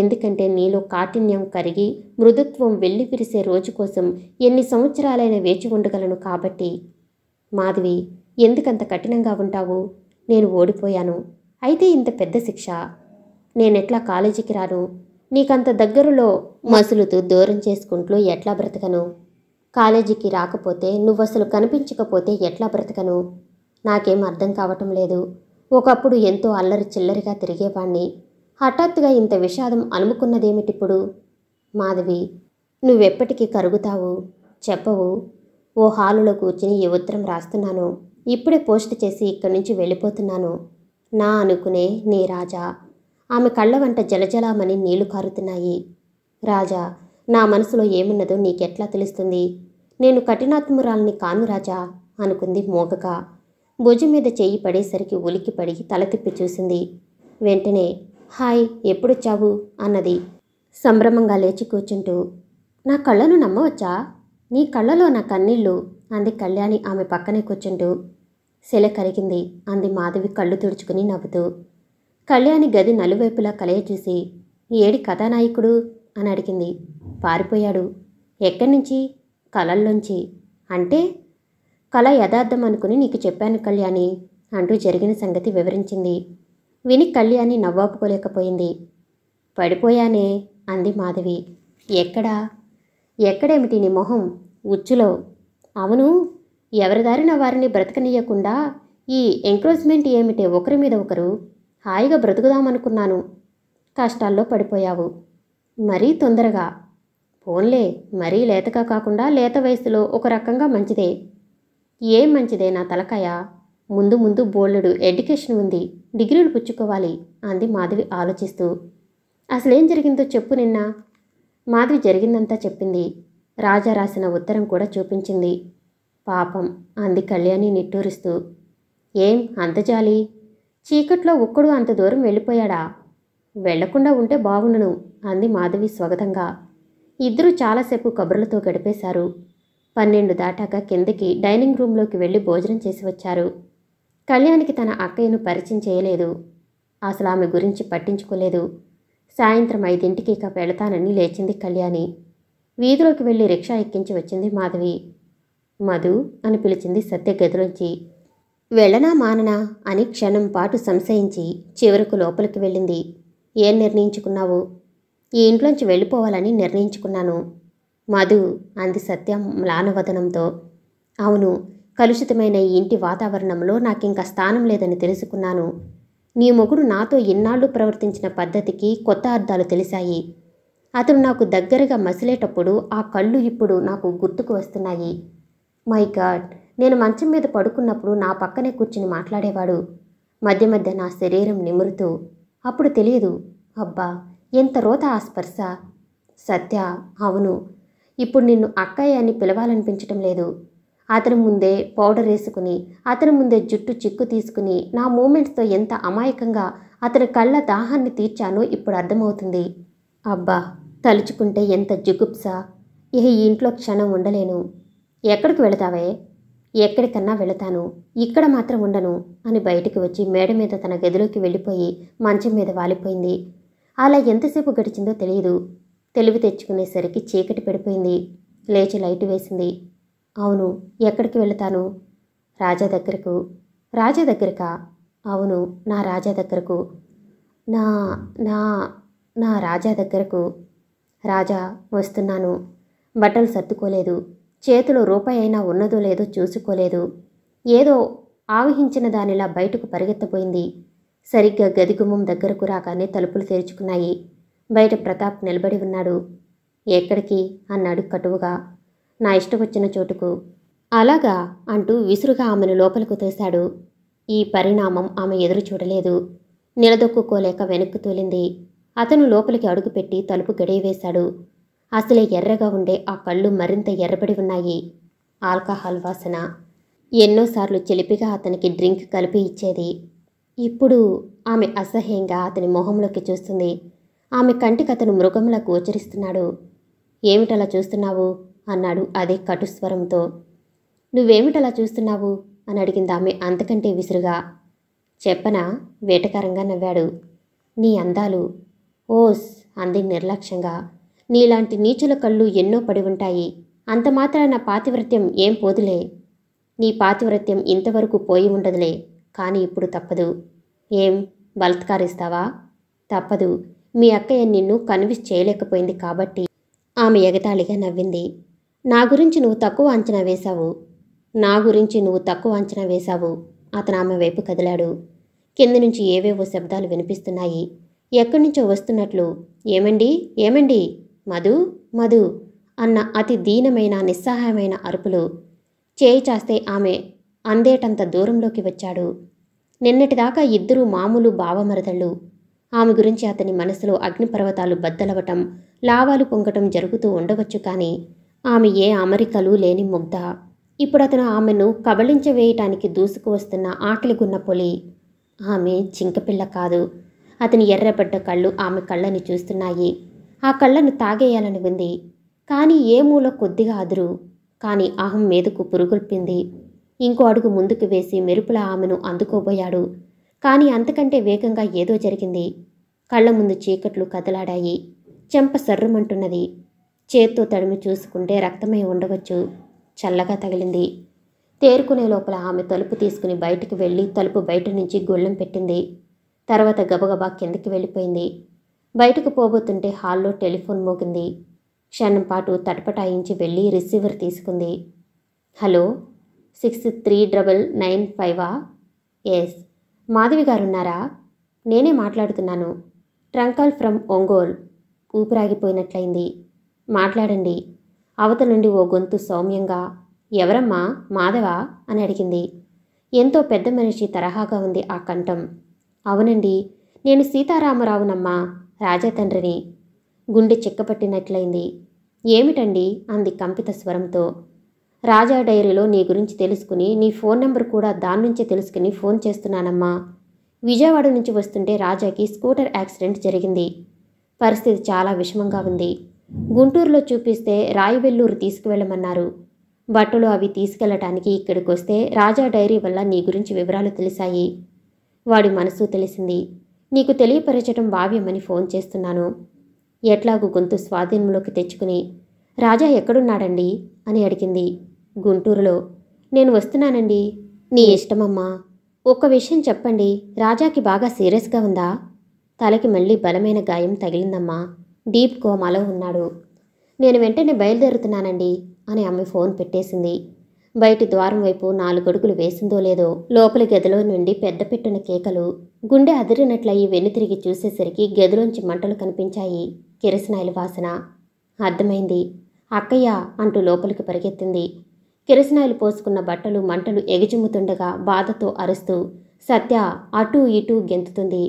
ఎందుకంటే నీలో కాఠిన్యం కరిగి మృదుత్వం వెళ్ళి విరిసే రోజు కోసం ఎన్ని సంవత్సరాలైనా వేచి ఉండగలను కాబట్టి మాధవి ఎందుకంత కఠినంగా ఉంటావు నేను ఓడిపోయాను అయితే ఇంత పెద్ద శిక్ష నేనెట్లా కాలేజీకి రాను నీకంత దగ్గరలో మసులుతూ దూరం చేసుకుంటూ ఎట్లా బ్రతకను కాలేజీకి రాకపోతే నువ్వసలు కనిపించకపోతే ఎట్లా బ్రతకను నాకేం అర్థం కావటం లేదు ఒకప్పుడు ఎంతో అల్లరి చిల్లరిగా తిరిగేవాణ్ణి హఠాత్తుగా ఇంత విషాదం అనుముకున్నదేమిటిప్పుడు మాధవి నువ్వెప్పటికీ కరుగుతావు చెప్పవు ఓ హాలులో కూర్చుని ఈ ఉత్తరం రాస్తున్నాను ఇప్పుడే పోస్ట్ చేసి ఇక్కడి నుంచి వెళ్ళిపోతున్నాను నా అనుకునే నీ రాజా ఆమె కళ్ళ వంట జలజలామని నీళ్లు కారుతున్నాయి రాజా నా మనసులో ఏమున్నదో నీకెట్లా తెలుస్తుంది నేను కఠినాత్మురాలని కాను రాజా అనుకుంది మోగగా భుజం మీద చెయ్యి పడేసరికి ఉలికి పడి తల తిప్పి చూసింది వెంటనే హాయ్ ఎప్పుడొచ్చావు అన్నది సంభ్రమంగా లేచి కూర్చుంటూ నా కళ్ళను నమ్మవచ్చా నీ కళ్ళలో నా కన్నీళ్ళు అంది కళ్యాణి ఆమె పక్కనే కూర్చుంటూ శిల కరిగింది అంది మాధవి కళ్ళు తుడుచుకుని నవ్వుతూ కళ్యాణి గది నలువైపులా చూసి ఏడి కథానాయకుడు అని అడిగింది పారిపోయాడు ఎక్కడి నుంచి కలల్లోంచి అంటే కళ యథార్థం అనుకుని నీకు చెప్పాను కళ్యాణి అంటూ జరిగిన సంగతి వివరించింది విని కళ్యాణి నవ్వాపుకోలేకపోయింది పడిపోయానే అంది మాధవి ఎక్కడా ఎక్కడేమిటి నీ మొహం ఉచ్చులో అవును ఎవరిదారిన వారిని బ్రతకనీయకుండా ఈ ఎంక్రోచ్మెంట్ ఏమిటి ఒకరి మీద ఒకరు హాయిగా బ్రతుకుదామనుకున్నాను కష్టాల్లో పడిపోయావు మరీ తొందరగా పోన్లే మరీ లేతగా కాకుండా లేత వయసులో ఒక రకంగా మంచిదే ఏం మంచిదేనా తలకాయ ముందు ముందు బోల్డు ఎడ్యుకేషన్ ఉంది డిగ్రీలు పుచ్చుకోవాలి అంది మాధవి ఆలోచిస్తూ అసలేం జరిగిందో చెప్పు నిన్న మాధవి జరిగిందంతా చెప్పింది రాజా రాసిన ఉత్తరం కూడా చూపించింది పాపం అంది కళ్యాణి నిట్టూరుస్తూ ఏం అంత జాలి చీకట్లో ఒక్కడు అంత దూరం వెళ్ళిపోయాడా వెళ్లకుండా ఉంటే బాగుండను అంది మాధవి స్వగతంగా ఇద్దరూ చాలాసేపు కబుర్లతో గడిపేశారు పన్నెండు దాటాక కిందకి డైనింగ్ రూమ్లోకి వెళ్ళి భోజనం చేసి వచ్చారు కళ్యాణికి తన అక్కయ్యను పరిచయం చేయలేదు అసలు ఆమె గురించి పట్టించుకోలేదు సాయంత్రం ఐదింటికి ఇక వెళతానని లేచింది కళ్యాణి వీధిలోకి వెళ్ళి రిక్షా ఎక్కించి వచ్చింది మాధవి మధు అని పిలిచింది సత్య గదిలోంచి వెళ్ళనా మాననా అని క్షణం పాటు సంశయించి చివరకు లోపలికి వెళ్ళింది ఏం నిర్ణయించుకున్నావు ఈ ఇంట్లోంచి వెళ్ళిపోవాలని నిర్ణయించుకున్నాను మధు అంది సత్యం మ్లానవదనంతో అవును కలుషితమైన ఈ ఇంటి వాతావరణంలో నాకింక స్థానం లేదని తెలుసుకున్నాను నీ మొగుడు నాతో ఇన్నాళ్ళు ప్రవర్తించిన పద్ధతికి కొత్త అర్థాలు తెలిశాయి అతను నాకు దగ్గరగా మసిలేటప్పుడు ఆ కళ్ళు ఇప్పుడు నాకు గుర్తుకు వస్తున్నాయి మై గాడ్ నేను మంచం మీద పడుకున్నప్పుడు నా పక్కనే కూర్చుని మాట్లాడేవాడు మధ్య మధ్య నా శరీరం నిమురుతూ అప్పుడు తెలియదు అబ్బా ఎంత రోత ఆ స్పర్శ సత్య అవును ఇప్పుడు నిన్ను అక్కయ్య అని పిలవాలనిపించటం లేదు అతని ముందే పౌడర్ వేసుకుని అతని ముందే జుట్టు చిక్కు తీసుకుని నా మూమెంట్స్తో ఎంత అమాయకంగా అతని కళ్ళ దాహాన్ని తీర్చానో ఇప్పుడు అర్థమవుతుంది అబ్బా తలుచుకుంటే ఎంత జుగుప్స ఏ ఇంట్లో క్షణం ఉండలేను ఎక్కడికి వెళతావే ఎక్కడికన్నా వెళతాను ఇక్కడ మాత్రం ఉండను అని బయటికి వచ్చి మేడ మీద తన గదిలోకి వెళ్ళిపోయి మంచం మీద వాలిపోయింది అలా ఎంతసేపు గడిచిందో తెలియదు తెలివి తెచ్చుకునేసరికి చీకటి పడిపోయింది లేచి లైట్ వేసింది అవును ఎక్కడికి వెళతాను రాజా దగ్గరకు రాజా దగ్గరకా అవును నా రాజా దగ్గరకు నా నా నా రాజా దగ్గరకు రాజా వస్తున్నాను బట్టలు సర్దుకోలేదు చేతిలో రూపాయి అయినా ఉన్నదో లేదో చూసుకోలేదు ఏదో ఆవహించిన దానిలా బయటకు పరిగెత్తపోయింది సరిగ్గా గదిగుమ్మం దగ్గరకు రాగానే తలుపులు తెరుచుకున్నాయి బయట ప్రతాప్ నిలబడి ఉన్నాడు ఎక్కడికి అన్నాడు కటువుగా నా ఇష్టం వచ్చిన చోటుకు అలాగా అంటూ విసురుగా ఆమెను లోపలికి తోశాడు ఈ పరిణామం ఆమె ఎదురు చూడలేదు నిలదొక్కుకోలేక వెనక్కు తూలింది అతను లోపలికి అడుగుపెట్టి తలుపు గడియవేశాడు అసలే ఎర్రగా ఉండే ఆ కళ్ళు మరింత ఎర్రబడి ఉన్నాయి ఆల్కహాల్ వాసన ఎన్నోసార్లు చెలిపిగా అతనికి డ్రింక్ కలిపి ఇచ్చేది ఇప్పుడు ఆమె అసహ్యంగా అతని మొహంలోకి చూస్తుంది ఆమె కంటికతను మృగంలా గోచరిస్తున్నాడు ఏమిటలా చూస్తున్నావు అన్నాడు అదే కటుస్వరంతో నువ్వేమిటలా చూస్తున్నావు అని అడిగింది ఆమె అంతకంటే విసురుగా చెప్పనా వేటకరంగా నవ్వాడు నీ అందాలు ఓస్ అంది నిర్లక్ష్యంగా నీలాంటి నీచుల కళ్ళు ఎన్నో పడి ఉంటాయి అంత మాత్రాన పాతివ్రత్యం ఏం పోదులే నీ పాతివ్రత్యం ఇంతవరకు పోయి ఉండదులే కానీ ఇప్పుడు తప్పదు ఏం బలత్కారిస్తావా తప్పదు మీ అక్కయ్య నిన్ను కన్విన్స్ చేయలేకపోయింది కాబట్టి ఆమె ఎగతాళిగా నవ్వింది నా గురించి నువ్వు తక్కువ అంచనా వేశావు నా గురించి నువ్వు తక్కువ అంచనా వేశావు అతను ఆమె వైపు కదిలాడు కింద నుంచి ఏవేవో శబ్దాలు వినిపిస్తున్నాయి ఎక్కడి నుంచో వస్తున్నట్లు ఏమండి ఏమండి మధు మధు అన్న అతి దీనమైన నిస్సహాయమైన అరుపులు చేయి చాస్తే ఆమె అందేటంత దూరంలోకి వచ్చాడు నిన్నటిదాకా ఇద్దరూ మామూలు బావమరదళ్ళు ఆమె గురించి అతని మనసులో అగ్నిపర్వతాలు బద్దలవటం లావాలు పొంగటం జరుగుతూ ఉండవచ్చు కానీ ఆమె ఏ అమరికలు లేని ముగ్ధ ఇప్పుడు అతను ఆమెను కబళించవేయటానికి దూసుకువస్తున్న గున్న పొలి ఆమె జింకపిల్ల కాదు అతని ఎర్రబడ్డ కళ్ళు ఆమె కళ్ళని చూస్తున్నాయి ఆ కళ్ళను తాగేయాలని ఉంది కానీ ఏ మూల కొద్దిగా అదురు కానీ అహం మీదకు పురుగొల్పింది ఇంకో అడుగు ముందుకు వేసి మెరుపుల ఆమెను అందుకోబోయాడు కానీ అంతకంటే వేగంగా ఏదో జరిగింది కళ్ళ ముందు చీకట్లు కదలాడాయి చెంప సర్రుమంటున్నది చేత్తో తడిమి చూసుకుంటే రక్తమై ఉండవచ్చు చల్లగా తగిలింది తేరుకునే లోపల ఆమె తలుపు తీసుకుని బయటకు వెళ్ళి తలుపు బయట నుంచి గొళ్ళెం పెట్టింది తర్వాత గబగబా కిందకి వెళ్ళిపోయింది బయటకు పోబోతుంటే హాల్లో టెలిఫోన్ మోగింది క్షణం పాటు తటపటాయించి వెళ్ళి రిసీవర్ తీసుకుంది hello six three double nine ఫైవా ఎస్ మాధవి గారున్నారా నేనే మాట్లాడుతున్నాను ట్రంకాల్ ఫ్రమ్ ఒంగోల్ ఊపిరాగిపోయినట్లయింది మాట్లాడండి అవతల నుండి ఓ గొంతు సౌమ్యంగా ఎవరమ్మా మాధవ అని అడిగింది ఎంతో పెద్ద మనిషి తరహాగా ఉంది ఆ కంఠం అవునండి నేను సీతారామరావునమ్మా తండ్రిని గుండె చిక్కపట్టినట్లయింది ఏమిటండి అంది కంపిత స్వరంతో రాజా డైరీలో నీ గురించి తెలుసుకుని నీ ఫోన్ నెంబర్ కూడా దాని నుంచే తెలుసుకుని ఫోన్ చేస్తున్నానమ్మా విజయవాడ నుంచి వస్తుంటే రాజాకి స్కూటర్ యాక్సిడెంట్ జరిగింది పరిస్థితి చాలా విషమంగా ఉంది గుంటూరులో చూపిస్తే రాయివెల్లూరు తీసుకువెళ్ళమన్నారు బట్టలు అవి తీసుకెళ్లటానికి ఇక్కడికి వస్తే రాజా డైరీ వల్ల నీ గురించి వివరాలు తెలిసాయి వాడి మనసు తెలిసింది నీకు తెలియపరచడం భావ్యమని ఫోన్ చేస్తున్నాను ఎట్లాగూ గొంతు స్వాధీనంలోకి తెచ్చుకుని రాజా ఎక్కడున్నాడండి అని అడిగింది గుంటూరులో నేను వస్తున్నానండి నీ ఇష్టమమ్మా ఒక్క విషయం చెప్పండి రాజాకి బాగా సీరియస్గా ఉందా తలకి మళ్ళీ బలమైన గాయం తగిలిందమ్మా డీప్ కోమాలో ఉన్నాడు నేను వెంటనే బయలుదేరుతున్నానండి అని ఆమె ఫోన్ పెట్టేసింది బయటి ద్వారం వైపు నాలుగడుగులు వేసిందో లేదో లోపలి గదిలో నుండి పెద్ద పెట్టిన కేకలు గుండె అదిరినట్లయి వెన్ను తిరిగి చూసేసరికి గదిలోంచి మంటలు కనిపించాయి కిరసనాయిల వాసన అర్థమైంది అక్కయ్య అంటూ లోపలికి పరిగెత్తింది కిరసనాయిలు పోసుకున్న బట్టలు మంటలు ఎగిజిమ్ముతుండగా బాధతో అరుస్తూ సత్య అటూ ఇటూ గెంతుతుంది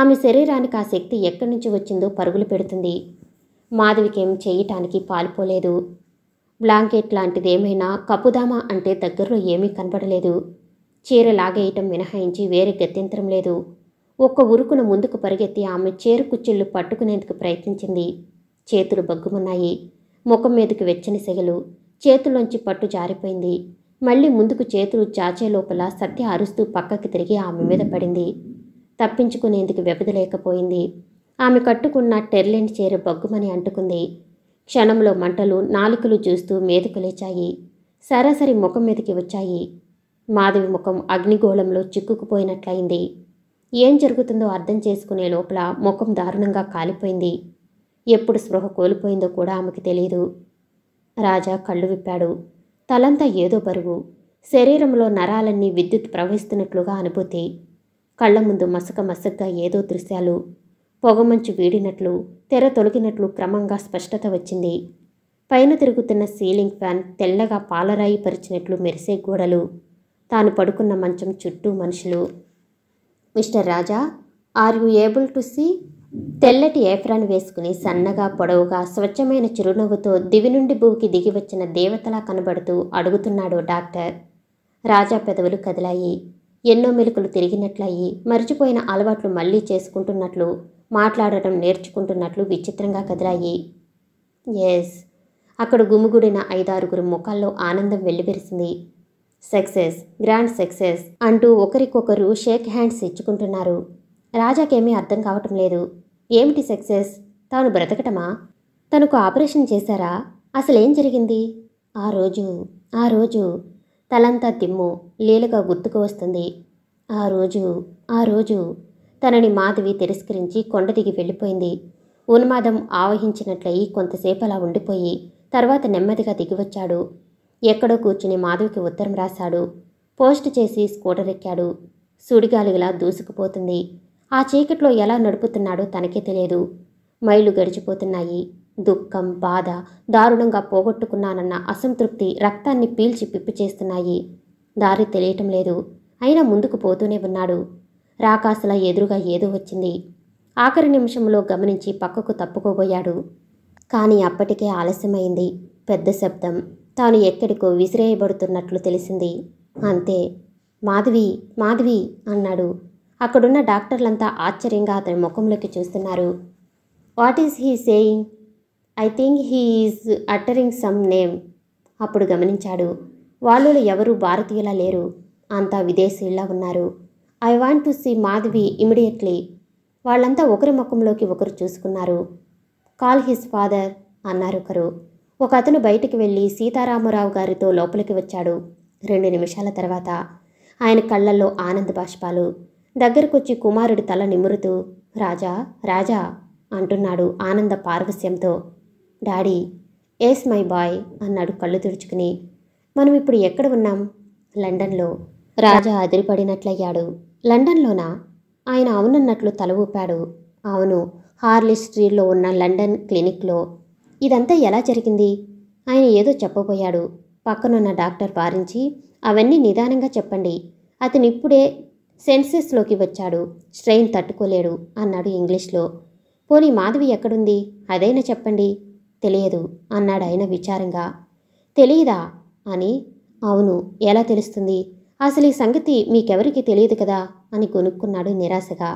ఆమె శరీరానికి ఆ శక్తి ఎక్కడి నుంచి వచ్చిందో పరుగులు పెడుతుంది మాధవికేం చేయటానికి పాల్పోలేదు బ్లాంకెట్ లాంటిదేమైనా కప్పుదామా అంటే దగ్గరలో ఏమీ కనబడలేదు చీర లాగేయటం మినహాయించి వేరే గత్యంతరం లేదు ఒక్క ఉరుకున ముందుకు పరిగెత్తి ఆమె చీర కుచ్చిళ్ళు పట్టుకునేందుకు ప్రయత్నించింది చేతులు బగ్గుమున్నాయి ముఖం మీదకి వెచ్చని సెగలు చేతుల్లోంచి పట్టు జారిపోయింది మళ్ళీ ముందుకు చేతులు చాచే లోపల సత్య అరుస్తూ పక్కకి తిరిగి ఆమె మీద పడింది తప్పించుకునేందుకు లేకపోయింది ఆమె కట్టుకున్న టెర్లెంట్ చీర బగ్గుమని అంటుకుంది క్షణంలో మంటలు నాలుకలు చూస్తూ మేదుకు లేచాయి సరాసరి ముఖం మీదకి వచ్చాయి మాధవి ముఖం అగ్నిగోళంలో చిక్కుకుపోయినట్లయింది ఏం జరుగుతుందో అర్థం చేసుకునే లోపల ముఖం దారుణంగా కాలిపోయింది ఎప్పుడు స్పృహ కోల్పోయిందో కూడా ఆమెకు తెలియదు రాజా కళ్ళు విప్పాడు తలంతా ఏదో బరువు శరీరంలో నరాలన్నీ విద్యుత్ ప్రవహిస్తున్నట్లుగా అనుభూతి కళ్ళ ముందు మసక మసగ్గా ఏదో దృశ్యాలు పొగమంచు వీడినట్లు తెర తొలగినట్లు క్రమంగా స్పష్టత వచ్చింది పైన తిరుగుతున్న సీలింగ్ ఫ్యాన్ తెల్లగా పాలరాయి పరిచినట్లు మెరిసే గోడలు తాను పడుకున్న మంచం చుట్టూ మనుషులు mister Raja are you able to see తెల్లటి ఏఫ్రాన్ వేసుకుని సన్నగా పొడవుగా స్వచ్ఛమైన చిరునవ్వుతో దివి నుండి భూమికి దిగి వచ్చిన దేవతలా కనబడుతూ అడుగుతున్నాడు డాక్టర్ రాజా పెదవులు కదిలాయి ఎన్నో మెలుకులు తిరిగినట్లయి మరిచిపోయిన అలవాట్లు మళ్ళీ చేసుకుంటున్నట్లు మాట్లాడటం నేర్చుకుంటున్నట్లు విచిత్రంగా కదిలాయి ఎస్ అక్కడ గుమిగుడిన ఐదారుగురు ముఖాల్లో ఆనందం వెల్లివిరిసింది సక్సెస్ గ్రాండ్ సక్సెస్ అంటూ ఒకరికొకరు షేక్ హ్యాండ్స్ ఇచ్చుకుంటున్నారు రాజాకేమీ అర్థం కావటం లేదు ఏమిటి సక్సెస్ తాను బ్రతకటమా తనకు ఆపరేషన్ చేశారా అసలేం జరిగింది ఆ రోజు ఆ రోజు తలంతా తిమ్ము లీలగా గుర్తుకు వస్తుంది ఆ రోజు ఆ రోజు తనని మాధవి తిరస్కరించి కొండ దిగి వెళ్ళిపోయింది ఉన్మాదం ఆవహించినట్లయి కొంతసేపు అలా ఉండిపోయి తర్వాత నెమ్మదిగా దిగివచ్చాడు ఎక్కడో కూర్చుని మాధవికి ఉత్తరం రాశాడు పోస్ట్ చేసి స్కూటర్ ఎక్కాడు సుడిగాలిలా దూసుకుపోతుంది ఆ చీకట్లో ఎలా నడుపుతున్నాడో తనకే తెలియదు మైళ్ళు గడిచిపోతున్నాయి దుఃఖం బాధ దారుణంగా పోగొట్టుకున్నానన్న అసంతృప్తి రక్తాన్ని పీల్చి పిప్పి చేస్తున్నాయి దారి తెలియటం లేదు అయినా ముందుకు పోతూనే ఉన్నాడు రాకాసుల ఎదురుగా ఏదో వచ్చింది ఆఖరి నిమిషంలో గమనించి పక్కకు తప్పుకోబోయాడు కానీ అప్పటికే ఆలస్యమైంది పెద్ద శబ్దం తాను ఎక్కడికో విసిరేయబడుతున్నట్లు తెలిసింది అంతే మాధవి మాధవి అన్నాడు అక్కడున్న డాక్టర్లంతా ఆశ్చర్యంగా అతని ముఖంలోకి చూస్తున్నారు what is he saying I think he is uttering some name అప్పుడు గమనించాడు వాళ్ళు ఎవరు భారతీయులా లేరు అంతా విదేశీయులా ఉన్నారు I want to see Madhavi immediately వాళ్ళంతా ఒకరి ముఖంలోకి ఒకరు చూసుకున్నారు కాల్ హిస్ ఫాదర్ అన్నారు ఒకరు ఒక అతను బయటికి వెళ్ళి సీతారామరావు గారితో లోపలికి వచ్చాడు రెండు నిమిషాల తర్వాత ఆయన కళ్ళల్లో ఆనంద బాష్పాలు దగ్గరకొచ్చి కుమారుడి తల నిమురుతూ రాజా రాజా అంటున్నాడు ఆనంద పార్వశ్యంతో డాడీ ఎస్ మై బాయ్ అన్నాడు కళ్ళు తుడుచుకుని మనం ఇప్పుడు ఎక్కడ ఉన్నాం లండన్లో రాజా అదిరిపడినట్లయ్యాడు లండన్లోనా ఆయన అవునన్నట్లు తల ఊపాడు అవును హార్లీ స్ట్రీట్లో ఉన్న లండన్ క్లినిక్లో ఇదంతా ఎలా జరిగింది ఆయన ఏదో చెప్పబోయాడు పక్కనున్న డాక్టర్ వారించి అవన్నీ నిదానంగా చెప్పండి అతనిప్పుడే సెన్సెస్లోకి వచ్చాడు స్ట్రెయిన్ తట్టుకోలేడు అన్నాడు ఇంగ్లీష్లో పోనీ మాధవి ఎక్కడుంది అదైనా చెప్పండి తెలియదు అన్నాడు ఆయన విచారంగా తెలియదా అని అవును ఎలా తెలుస్తుంది అసలు ఈ సంగతి మీకెవరికి తెలియదు కదా అని కొనుక్కున్నాడు నిరాశగా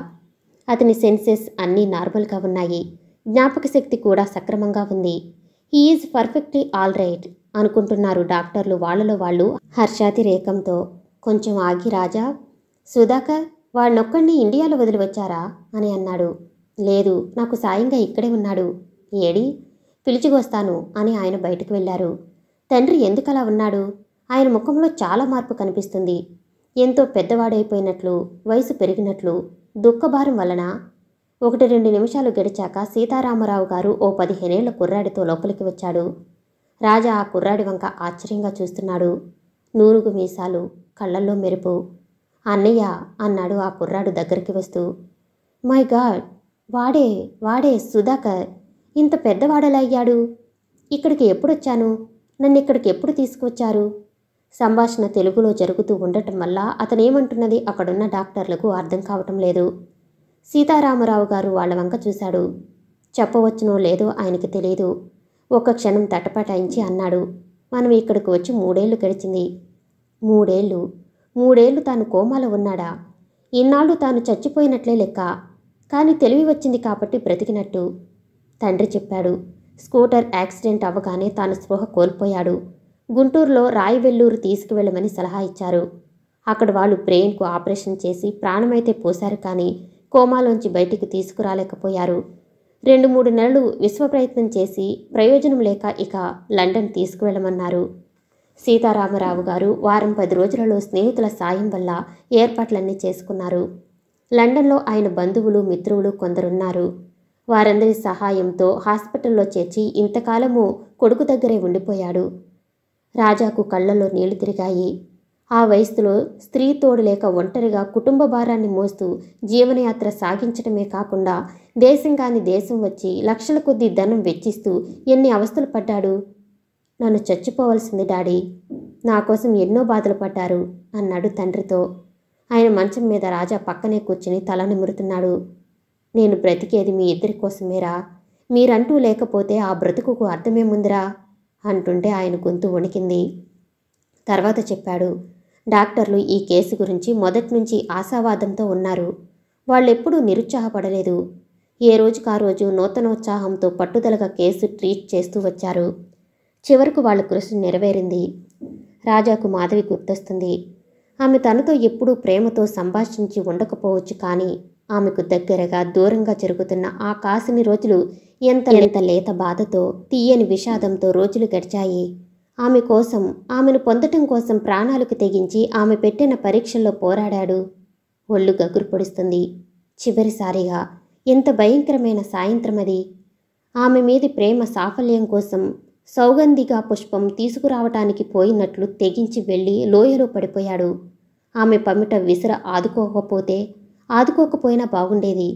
అతని సెన్సెస్ అన్నీ నార్మల్గా ఉన్నాయి జ్ఞాపకశక్తి కూడా సక్రమంగా ఉంది ఈజ్ పర్ఫెక్ట్లీ ఆల్ రైట్ అనుకుంటున్నారు డాక్టర్లు వాళ్ళలో వాళ్ళు హర్షాతిరేకంతో కొంచెం ఆగి రాజా సుధాకర్ వాళ్ళొక్కడిని ఇండియాలో వదిలి వచ్చారా అని అన్నాడు లేదు నాకు సాయంగా ఇక్కడే ఉన్నాడు ఏడి పిలిచిగొస్తాను అని ఆయన బయటకు వెళ్ళారు తండ్రి ఎందుకలా ఉన్నాడు ఆయన ముఖంలో చాలా మార్పు కనిపిస్తుంది ఎంతో పెద్దవాడైపోయినట్లు వయసు పెరిగినట్లు దుఃఖభారం వలన ఒకటి రెండు నిమిషాలు గడిచాక సీతారామరావు గారు ఓ పదిహేనేళ్ల కుర్రాడితో లోపలికి వచ్చాడు రాజా ఆ కుర్రాడి వంక ఆశ్చర్యంగా చూస్తున్నాడు నూరుగు మీసాలు కళ్ళల్లో మెరుపు అన్నయ్య అన్నాడు ఆ కుర్రాడు దగ్గరికి వస్తూ మై గాడ్ వాడే వాడే సుధాకర్ ఇంత పెద్దవాడలయ్యాడు ఇక్కడికి ఎప్పుడొచ్చాను నన్ను ఇక్కడికి ఎప్పుడు తీసుకువచ్చారు సంభాషణ తెలుగులో జరుగుతూ ఉండటం వల్ల అతనేమంటున్నది అక్కడున్న డాక్టర్లకు అర్థం కావటం లేదు సీతారామరావు గారు వాళ్ళ వంక చూశాడు చెప్పవచ్చునో లేదో ఆయనకి తెలియదు ఒక్క క్షణం తటపటాయించి అన్నాడు మనం ఇక్కడికి వచ్చి మూడేళ్లు గడిచింది మూడేళ్ళు మూడేళ్లు తాను కోమాలో ఉన్నాడా ఇన్నాళ్ళు తాను చచ్చిపోయినట్లే లెక్క కానీ తెలివి వచ్చింది కాబట్టి బ్రతికినట్టు తండ్రి చెప్పాడు స్కూటర్ యాక్సిడెంట్ అవ్వగానే తాను స్పృహ కోల్పోయాడు గుంటూరులో రాయివెల్లూరు తీసుకువెళ్ళమని సలహా ఇచ్చారు అక్కడ వాళ్ళు బ్రెయిన్కు ఆపరేషన్ చేసి ప్రాణమైతే పోశారు కానీ కోమాలోంచి బయటికి తీసుకురాలేకపోయారు రెండు మూడు నెలలు విశ్వప్రయత్నం చేసి ప్రయోజనం లేక ఇక లండన్ తీసుకువెళ్ళమన్నారు సీతారామరావు గారు వారం పది రోజులలో స్నేహితుల సాయం వల్ల ఏర్పాట్లన్నీ చేసుకున్నారు లండన్లో ఆయన బంధువులు మిత్రులు కొందరున్నారు వారందరి సహాయంతో హాస్పిటల్లో చేర్చి ఇంతకాలము కొడుకు దగ్గరే ఉండిపోయాడు రాజాకు కళ్ళల్లో నీళ్లు తిరిగాయి ఆ వయస్సులో స్త్రీ తోడు లేక ఒంటరిగా కుటుంబ భారాన్ని మోస్తూ జీవనయాత్ర సాగించడమే కాకుండా దేశం కాని దేశం వచ్చి లక్షల కొద్దీ ధనం వెచ్చిస్తూ ఎన్ని అవస్థలు పడ్డాడు నన్ను చచ్చిపోవలసింది డాడీ నా కోసం ఎన్నో బాధలు పడ్డారు అన్నాడు తండ్రితో ఆయన మంచం మీద రాజా పక్కనే కూర్చుని తల నిమురుతున్నాడు నేను బ్రతికేది మీ ఇద్దరి కోసమేరా మీరంటూ లేకపోతే ఆ బ్రతుకుకు అర్థమేముందిరా అంటుంటే ఆయన గొంతు వణికింది తర్వాత చెప్పాడు డాక్టర్లు ఈ కేసు గురించి మొదటి నుంచి ఆశావాదంతో ఉన్నారు వాళ్ళెప్పుడూ నిరుత్సాహపడలేదు ఏ రోజుకారోజు రోజు నూతనోత్సాహంతో పట్టుదలగా కేసు ట్రీట్ చేస్తూ వచ్చారు చివరకు వాళ్ళ కృషి నెరవేరింది రాజాకు మాధవి గుర్తొస్తుంది ఆమె తనతో ఎప్పుడూ ప్రేమతో సంభాషించి ఉండకపోవచ్చు కానీ ఆమెకు దగ్గరగా దూరంగా జరుగుతున్న ఆ కాసిని రోజులు ఎంత ఎంత లేత బాధతో తీయని విషాదంతో రోజులు గడిచాయి ఆమె కోసం ఆమెను పొందటం కోసం ప్రాణాలకు తెగించి ఆమె పెట్టిన పరీక్షల్లో పోరాడాడు ఒళ్ళు గగురు పొడుస్తుంది చివరిసారిగా ఎంత భయంకరమైన సాయంత్రం అది ఆమె మీది ప్రేమ సాఫల్యం కోసం సౌగంధిగా పుష్పం తీసుకురావటానికి పోయినట్లు తెగించి వెళ్ళి లోయలో పడిపోయాడు ఆమె పమిట విసిర ఆదుకోకపోతే ఆదుకోకపోయినా బాగుండేది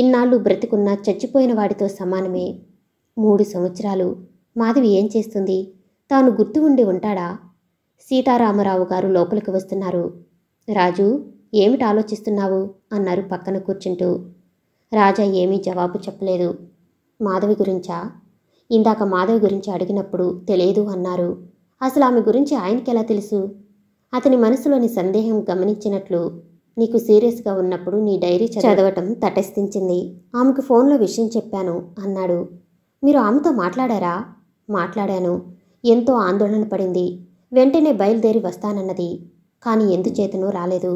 ఇన్నాళ్ళు బ్రతికున్న చచ్చిపోయిన వాడితో సమానమే మూడు సంవత్సరాలు మాధవి ఏం చేస్తుంది తాను గుర్తు ఉండి ఉంటాడా సీతారామరావు గారు లోపలికి వస్తున్నారు రాజు ఏమిటి ఆలోచిస్తున్నావు అన్నారు పక్కన కూర్చుంటూ రాజా ఏమీ జవాబు చెప్పలేదు మాధవి గురించా ఇందాక మాధవ్ గురించి అడిగినప్పుడు తెలియదు అన్నారు అసలు ఆమె గురించి ఆయనకి ఎలా తెలుసు అతని మనసులోని సందేహం గమనించినట్లు నీకు సీరియస్గా ఉన్నప్పుడు నీ డైరీ చదవటం తటస్థించింది ఆమెకు ఫోన్లో విషయం చెప్పాను అన్నాడు మీరు ఆమెతో మాట్లాడారా మాట్లాడాను ఎంతో ఆందోళన పడింది వెంటనే బయలుదేరి వస్తానన్నది కానీ ఎందుచేతనూ రాలేదు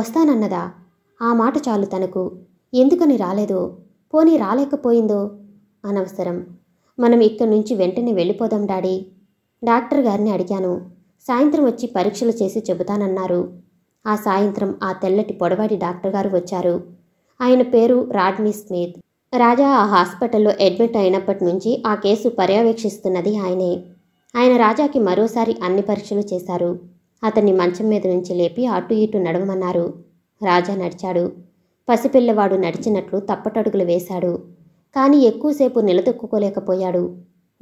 వస్తానన్నదా ఆ మాట చాలు తనకు ఎందుకని రాలేదో పోనీ రాలేకపోయిందో అనవసరం మనం ఇక్కడి నుంచి వెంటనే వెళ్ళిపోదాం డాడీ డాక్టర్ గారిని అడిగాను సాయంత్రం వచ్చి పరీక్షలు చేసి చెబుతానన్నారు ఆ సాయంత్రం ఆ తెల్లటి పొడవాటి డాక్టర్ గారు వచ్చారు ఆయన పేరు రాడ్మీ స్మిత్ రాజా ఆ హాస్పిటల్లో అడ్మిట్ అయినప్పటి నుంచి ఆ కేసు పర్యవేక్షిస్తున్నది ఆయనే ఆయన రాజాకి మరోసారి అన్ని పరీక్షలు చేశారు అతన్ని మంచం మీద నుంచి లేపి అటు ఇటు నడవమన్నారు రాజా నడిచాడు పసిపిల్లవాడు నడిచినట్లు తప్పటడుగులు వేశాడు కానీ ఎక్కువసేపు నిలదొక్కుకోలేకపోయాడు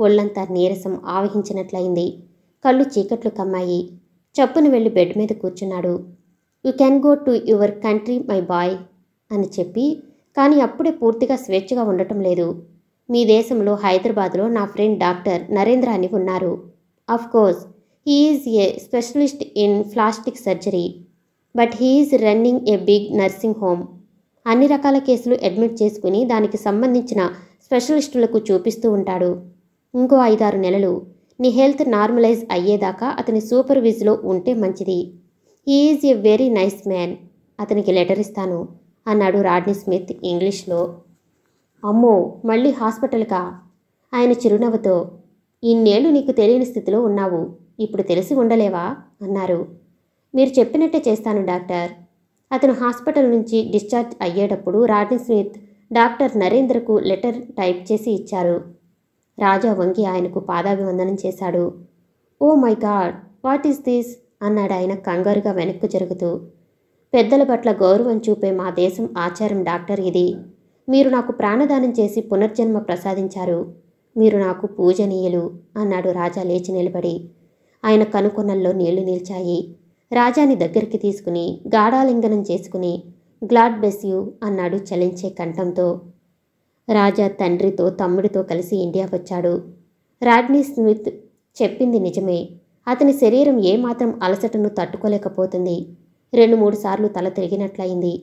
ఒళ్ళంతా నీరసం ఆవహించినట్లయింది కళ్ళు చీకట్లు కమ్మాయి చప్పున వెళ్ళి బెడ్ మీద కూర్చున్నాడు you can go to your country my boy అని చెప్పి కానీ అప్పుడే పూర్తిగా స్వేచ్ఛగా ఉండటం లేదు మీ దేశంలో హైదరాబాద్లో నా ఫ్రెండ్ డాక్టర్ నరేంద్ర అని ఉన్నారు of course he's a specialist in plastic surgery but he's running a big nursing home అన్ని రకాల కేసులు అడ్మిట్ చేసుకుని దానికి సంబంధించిన స్పెషలిస్టులకు చూపిస్తూ ఉంటాడు ఇంకో ఐదారు నెలలు నీ హెల్త్ నార్మలైజ్ అయ్యేదాకా అతని సూపర్విజ్లో ఉంటే మంచిది is a very nice man అతనికి లెటర్ ఇస్తాను అన్నాడు రాడ్నీ స్మిత్ ఇంగ్లీష్లో అమ్మో మళ్ళీ హాస్పిటల్కా ఆయన చిరునవ్వుతో ఇన్నేళ్ళు నీకు తెలియని స్థితిలో ఉన్నావు ఇప్పుడు తెలిసి ఉండలేవా అన్నారు మీరు చెప్పినట్టే చేస్తాను డాక్టర్ అతను హాస్పిటల్ నుంచి డిశ్చార్జ్ అయ్యేటప్పుడు రాడ్ని స్మిత్ డాక్టర్ నరేంద్రకు లెటర్ టైప్ చేసి ఇచ్చారు రాజా వంగి ఆయనకు పాదాభివందనం చేశాడు oh my God what is this అన్నాడు ఆయన కంగారుగా వెనక్కు జరుగుతూ పెద్దల పట్ల గౌరవం చూపే మా దేశం ఆచారం డాక్టర్ ఇది మీరు నాకు ప్రాణదానం చేసి పునర్జన్మ ప్రసాదించారు మీరు నాకు పూజనీయులు అన్నాడు రాజా లేచి నిలబడి ఆయన కనుకొనల్లో నీళ్లు నిలిచాయి రాజాని దగ్గరికి తీసుకుని గాఢాలింగనం చేసుకుని గ్లాడ్ బెస్ యూ అన్నాడు చలించే కంఠంతో రాజా తండ్రితో తమ్ముడితో కలిసి ఇండియా వచ్చాడు రాడ్నీ స్మిత్ చెప్పింది నిజమే అతని శరీరం ఏమాత్రం అలసటను తట్టుకోలేకపోతుంది రెండు మూడు సార్లు తల తిరిగినట్లయింది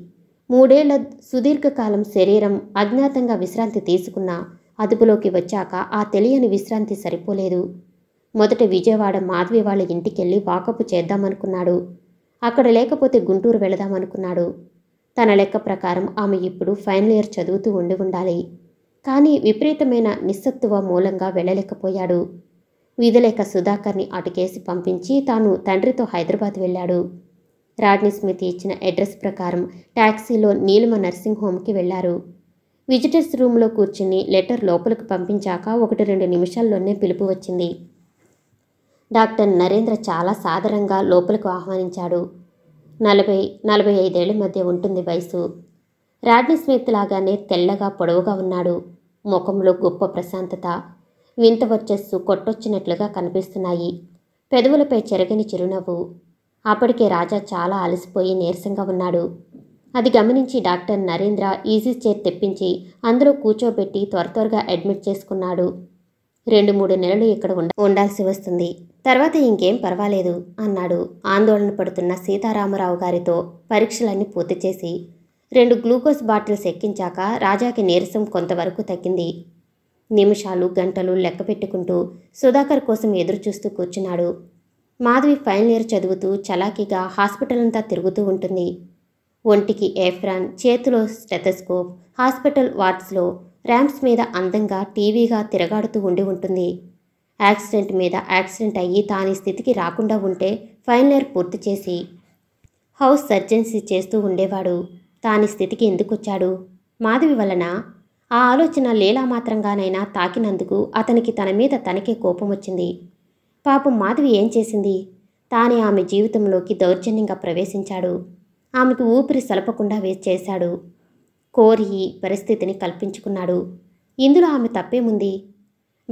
మూడేళ్ల సుదీర్ఘకాలం శరీరం అజ్ఞాతంగా విశ్రాంతి తీసుకున్నా అదుపులోకి వచ్చాక ఆ తెలియని విశ్రాంతి సరిపోలేదు మొదట విజయవాడ మాధవి వాళ్ళ ఇంటికెళ్ళి వాకపు చేద్దామనుకున్నాడు అక్కడ లేకపోతే గుంటూరు వెళదామనుకున్నాడు తన లెక్క ప్రకారం ఆమె ఇప్పుడు ఫైనల్ ఇయర్ చదువుతూ ఉండి ఉండాలి కానీ విపరీతమైన నిస్సత్వ మూలంగా వెళ్ళలేకపోయాడు విధులేక సుధాకర్ని అటుకేసి పంపించి తాను తండ్రితో హైదరాబాద్ వెళ్ళాడు రాడ్ని స్మిత్ ఇచ్చిన అడ్రస్ ప్రకారం ట్యాక్సీలో నీలిమ నర్సింగ్ హోమ్కి వెళ్లారు విజిటర్స్ రూమ్లో కూర్చుని లెటర్ లోపలికి పంపించాక ఒకటి రెండు నిమిషాల్లోనే పిలుపు వచ్చింది డాక్టర్ నరేంద్ర చాలా సాధారణంగా లోపలకు ఆహ్వానించాడు నలభై నలభై ఐదేళ్ల మధ్య ఉంటుంది వయసు రాడ్నీ స్మిత్ లాగానే తెల్లగా పొడవుగా ఉన్నాడు ముఖంలో గొప్ప ప్రశాంతత వింత వర్చస్సు కొట్టొచ్చినట్లుగా కనిపిస్తున్నాయి పెదవులపై చెరగని చిరునవ్వు అప్పటికే రాజా చాలా అలసిపోయి నీరసంగా ఉన్నాడు అది గమనించి డాక్టర్ నరేంద్ర ఈజీ చైర్ తెప్పించి అందులో కూర్చోబెట్టి త్వర త్వరగా అడ్మిట్ చేసుకున్నాడు రెండు మూడు నెలలు ఇక్కడ ఉండ ఉండాల్సి వస్తుంది తర్వాత ఇంకేం పర్వాలేదు అన్నాడు ఆందోళన పడుతున్న సీతారామరావు గారితో పరీక్షలన్నీ పూర్తి చేసి రెండు గ్లూకోజ్ బాటిల్స్ ఎక్కించాక రాజాకి నీరసం కొంతవరకు తగ్గింది నిమిషాలు గంటలు లెక్క పెట్టుకుంటూ సుధాకర్ కోసం ఎదురుచూస్తూ కూర్చున్నాడు మాధవి ఫైనల్ ఇయర్ చదువుతూ చలాకీగా హాస్పిటల్ అంతా తిరుగుతూ ఉంటుంది ఒంటికి ఏఫ్రాన్ చేతిలో స్టెథస్కోప్ హాస్పిటల్ వార్డ్స్లో ర్యాంప్స్ మీద అందంగా టీవీగా తిరగాడుతూ ఉండి ఉంటుంది యాక్సిడెంట్ మీద యాక్సిడెంట్ అయ్యి తాని స్థితికి రాకుండా ఉంటే ఫైనల్ ఇయర్ పూర్తి చేసి హౌస్ సర్జెన్సీ చేస్తూ ఉండేవాడు తాని స్థితికి ఎందుకొచ్చాడు మాధవి వలన ఆ ఆలోచన లీలామాత్రంగానైనా తాకినందుకు అతనికి తన మీద తనకే కోపం వచ్చింది పాపం మాధవి ఏం చేసింది తానే ఆమె జీవితంలోకి దౌర్జన్యంగా ప్రవేశించాడు ఆమెకు ఊపిరి సలపకుండా చేశాడు కోరి పరిస్థితిని కల్పించుకున్నాడు ఇందులో ఆమె తప్పేముంది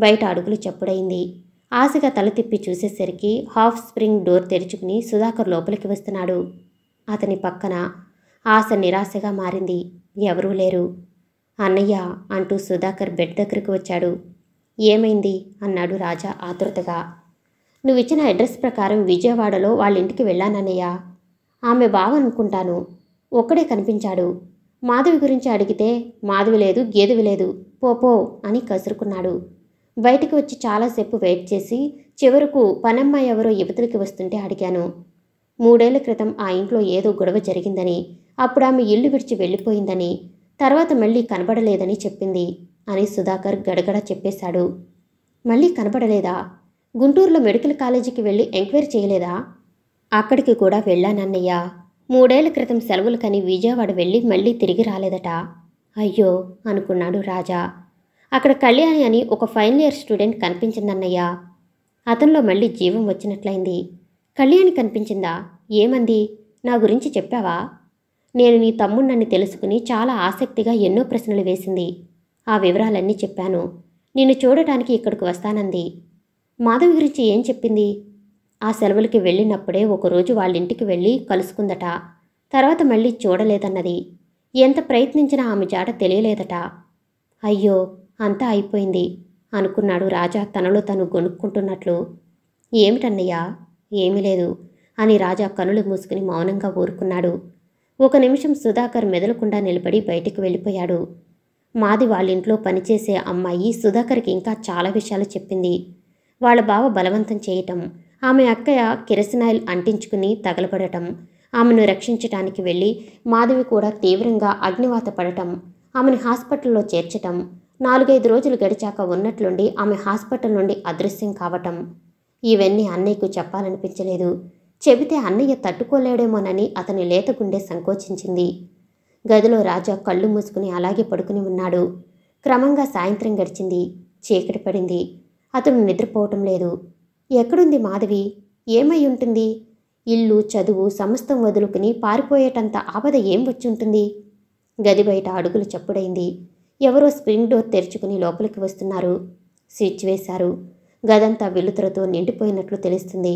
బయట అడుగులు చప్పుడైంది ఆశగా తల తిప్పి చూసేసరికి హాఫ్ స్ప్రింగ్ డోర్ తెరుచుకుని సుధాకర్ లోపలికి వస్తున్నాడు అతని పక్కన ఆశ నిరాశగా మారింది ఎవరూ లేరు అన్నయ్య అంటూ సుధాకర్ బెడ్ దగ్గరికి వచ్చాడు ఏమైంది అన్నాడు రాజా ఆతృతగా నువ్విచ్చిన అడ్రస్ ప్రకారం విజయవాడలో వాళ్ళ ఇంటికి వెళ్ళానన్నయ్య ఆమె బావనుకుంటాను అనుకుంటాను ఒక్కడే కనిపించాడు మాధవి గురించి అడిగితే మాధవి లేదు గేదువి లేదు పోపో అని కసురుకున్నాడు బయటికి వచ్చి చాలాసేపు వెయిట్ చేసి చివరకు పనమ్మాయి ఎవరో యువతులకి వస్తుంటే అడిగాను మూడేళ్ల క్రితం ఆ ఇంట్లో ఏదో గొడవ జరిగిందని అప్పుడు ఆమె ఇల్లు విడిచి వెళ్ళిపోయిందని తర్వాత మళ్ళీ కనబడలేదని చెప్పింది అని సుధాకర్ గడగడ చెప్పేశాడు మళ్ళీ కనబడలేదా గుంటూరులో మెడికల్ కాలేజీకి వెళ్ళి ఎంక్వైరీ చేయలేదా అక్కడికి కూడా వెళ్ళానన్నయ్యా మూడేళ్ల క్రితం సెలవులు కని విజయవాడ వెళ్ళి మళ్ళీ తిరిగి రాలేదట అయ్యో అనుకున్నాడు రాజా అక్కడ కళ్యాణి అని ఒక ఫైనల్ ఇయర్ స్టూడెంట్ కనిపించిందన్నయ్యా అతనిలో మళ్ళీ జీవం వచ్చినట్లయింది కళ్యాణి కనిపించిందా ఏమంది నా గురించి చెప్పావా నేను నీ తమ్ముణ్ణని తెలుసుకుని చాలా ఆసక్తిగా ఎన్నో ప్రశ్నలు వేసింది ఆ వివరాలన్నీ చెప్పాను నిన్ను చూడటానికి ఇక్కడికి వస్తానంది మాధవి గురించి ఏం చెప్పింది ఆ సెలవులకి వెళ్ళినప్పుడే ఒకరోజు వాళ్ళింటికి వెళ్ళి కలుసుకుందట తర్వాత మళ్ళీ చూడలేదన్నది ఎంత ప్రయత్నించినా ఆమె జాట తెలియలేదట అయ్యో అంతా అయిపోయింది అనుకున్నాడు రాజా తనలో తను గొనుక్కుంటున్నట్లు ఏమిటన్నయ్యా ఏమీ లేదు అని రాజా కనులు మూసుకుని మౌనంగా ఊరుకున్నాడు ఒక నిమిషం సుధాకర్ మెదలకుండా నిలబడి బయటికి వెళ్ళిపోయాడు మాది వాళ్ళింట్లో పనిచేసే అమ్మాయి సుధాకర్కి ఇంకా చాలా విషయాలు చెప్పింది వాళ్ళ బావ బలవంతం చేయటం ఆమె అక్కయ్య కిరసనాయిల్ అంటించుకుని తగలబడటం ఆమెను రక్షించటానికి వెళ్ళి మాధవి కూడా తీవ్రంగా అగ్నివాత పడటం ఆమెను హాస్పిటల్లో చేర్చటం నాలుగైదు రోజులు గడిచాక ఉన్నట్లుండి ఆమె హాస్పిటల్ నుండి అదృశ్యం కావటం ఇవన్నీ అన్నయ్యకు చెప్పాలనిపించలేదు చెబితే అన్నయ్య తట్టుకోలేడేమోనని అతని లేత గుండె సంకోచించింది గదిలో రాజా కళ్ళు మూసుకుని అలాగే పడుకుని ఉన్నాడు క్రమంగా సాయంత్రం గడిచింది చీకటి పడింది అతను నిద్రపోవటం లేదు ఎక్కడుంది మాధవి ఏమై ఉంటుంది ఇల్లు చదువు సమస్తం వదులుకుని పారిపోయేటంత ఆపద ఏం వచ్చుంటుంది గది బయట అడుగులు చప్పుడైంది ఎవరో స్ప్రింగ్ డోర్ తెరుచుకుని లోపలికి వస్తున్నారు స్విచ్ వేశారు గదంతా వెలుతురతో నిండిపోయినట్లు తెలుస్తుంది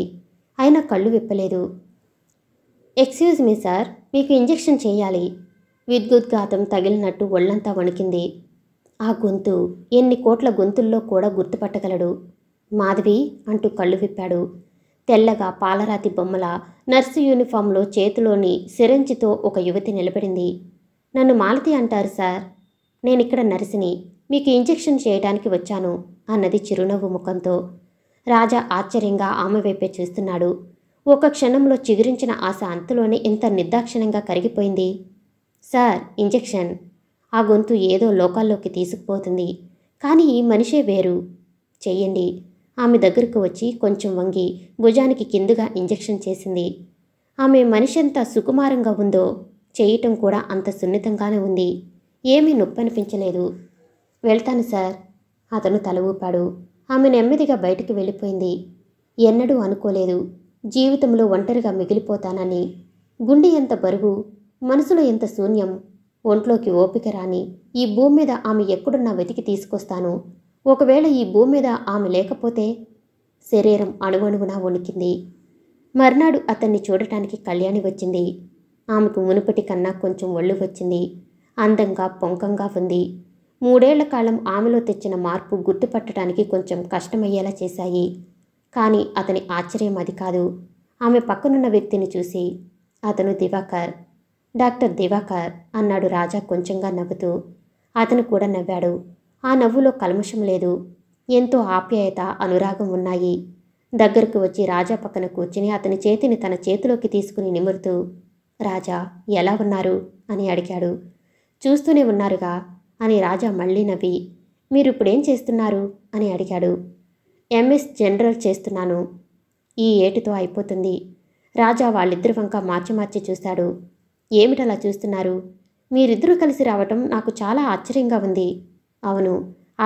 అయినా కళ్ళు విప్పలేదు ఎక్స్క్యూజ్ మీ సార్ మీకు ఇంజెక్షన్ చేయాలి విద్యుద్ఘాతం తగిలినట్టు ఒళ్ళంతా వణికింది ఆ గొంతు ఎన్ని కోట్ల గొంతుల్లో కూడా గుర్తుపట్టగలడు మాధవి అంటూ కళ్ళు విప్పాడు తెల్లగా పాలరాతి బొమ్మల నర్సు యూనిఫామ్లో చేతిలోని సిరంజితో ఒక యువతి నిలబడింది నన్ను మాలతి అంటారు సార్ నేనిక్కడ నర్సిని మీకు ఇంజెక్షన్ చేయడానికి వచ్చాను అన్నది చిరునవ్వు ముఖంతో రాజా ఆశ్చర్యంగా ఆమె వైపే చూస్తున్నాడు ఒక క్షణంలో చిగురించిన ఆశ అంతలోనే ఇంత నిర్దాక్షిణంగా కరిగిపోయింది సార్ ఇంజెక్షన్ ఆ గొంతు ఏదో లోకాల్లోకి తీసుకుపోతుంది కానీ ఈ మనిషే వేరు చెయ్యండి ఆమె దగ్గరకు వచ్చి కొంచెం వంగి భుజానికి కిందుగా ఇంజెక్షన్ చేసింది ఆమె మనిషి ఎంత సుకుమారంగా ఉందో చేయటం కూడా అంత సున్నితంగానే ఉంది ఏమీ నొప్పి అనిపించలేదు వెళ్తాను సార్ అతను తల ఊపాడు ఆమె నెమ్మదిగా బయటికి వెళ్ళిపోయింది ఎన్నడూ అనుకోలేదు జీవితంలో ఒంటరిగా మిగిలిపోతానని గుండె ఎంత బరువు మనసులో ఎంత శూన్యం ఒంట్లోకి ఓపిక రాని ఈ భూమి మీద ఆమె ఎక్కడున్నా వెతికి తీసుకొస్తాను ఒకవేళ ఈ భూమి మీద ఆమె లేకపోతే శరీరం అణువణువునా వణికింది మర్నాడు అతన్ని చూడటానికి కళ్యాణి వచ్చింది ఆమెకు మునుపటి కన్నా కొంచెం ఒళ్ళు వచ్చింది అందంగా పొంకంగా ఉంది మూడేళ్ల కాలం ఆమెలో తెచ్చిన మార్పు గుర్తుపట్టడానికి కొంచెం కష్టమయ్యేలా చేశాయి కానీ అతని ఆశ్చర్యం అది కాదు ఆమె పక్కనున్న వ్యక్తిని చూసి అతను దివాకర్ డాక్టర్ దివాకర్ అన్నాడు రాజా కొంచెంగా నవ్వుతూ అతను కూడా నవ్వాడు ఆ నవ్వులో కల్మషం లేదు ఎంతో ఆప్యాయత అనురాగం ఉన్నాయి దగ్గరకు వచ్చి రాజా పక్కన కూర్చుని అతని చేతిని తన చేతిలోకి తీసుకుని నిమురుతూ రాజా ఎలా ఉన్నారు అని అడిగాడు చూస్తూనే ఉన్నారుగా అని రాజా మళ్ళీ నవ్వి మీరు ఇప్పుడేం చేస్తున్నారు అని అడిగాడు ఎంఎస్ జనరల్ చేస్తున్నాను ఈ ఏటుతో అయిపోతుంది రాజా వాళ్ళిద్దరు వంక మార్చి మార్చి చూశాడు ఏమిటలా చూస్తున్నారు మీరిద్దరూ కలిసి రావటం నాకు చాలా ఆశ్చర్యంగా ఉంది అవును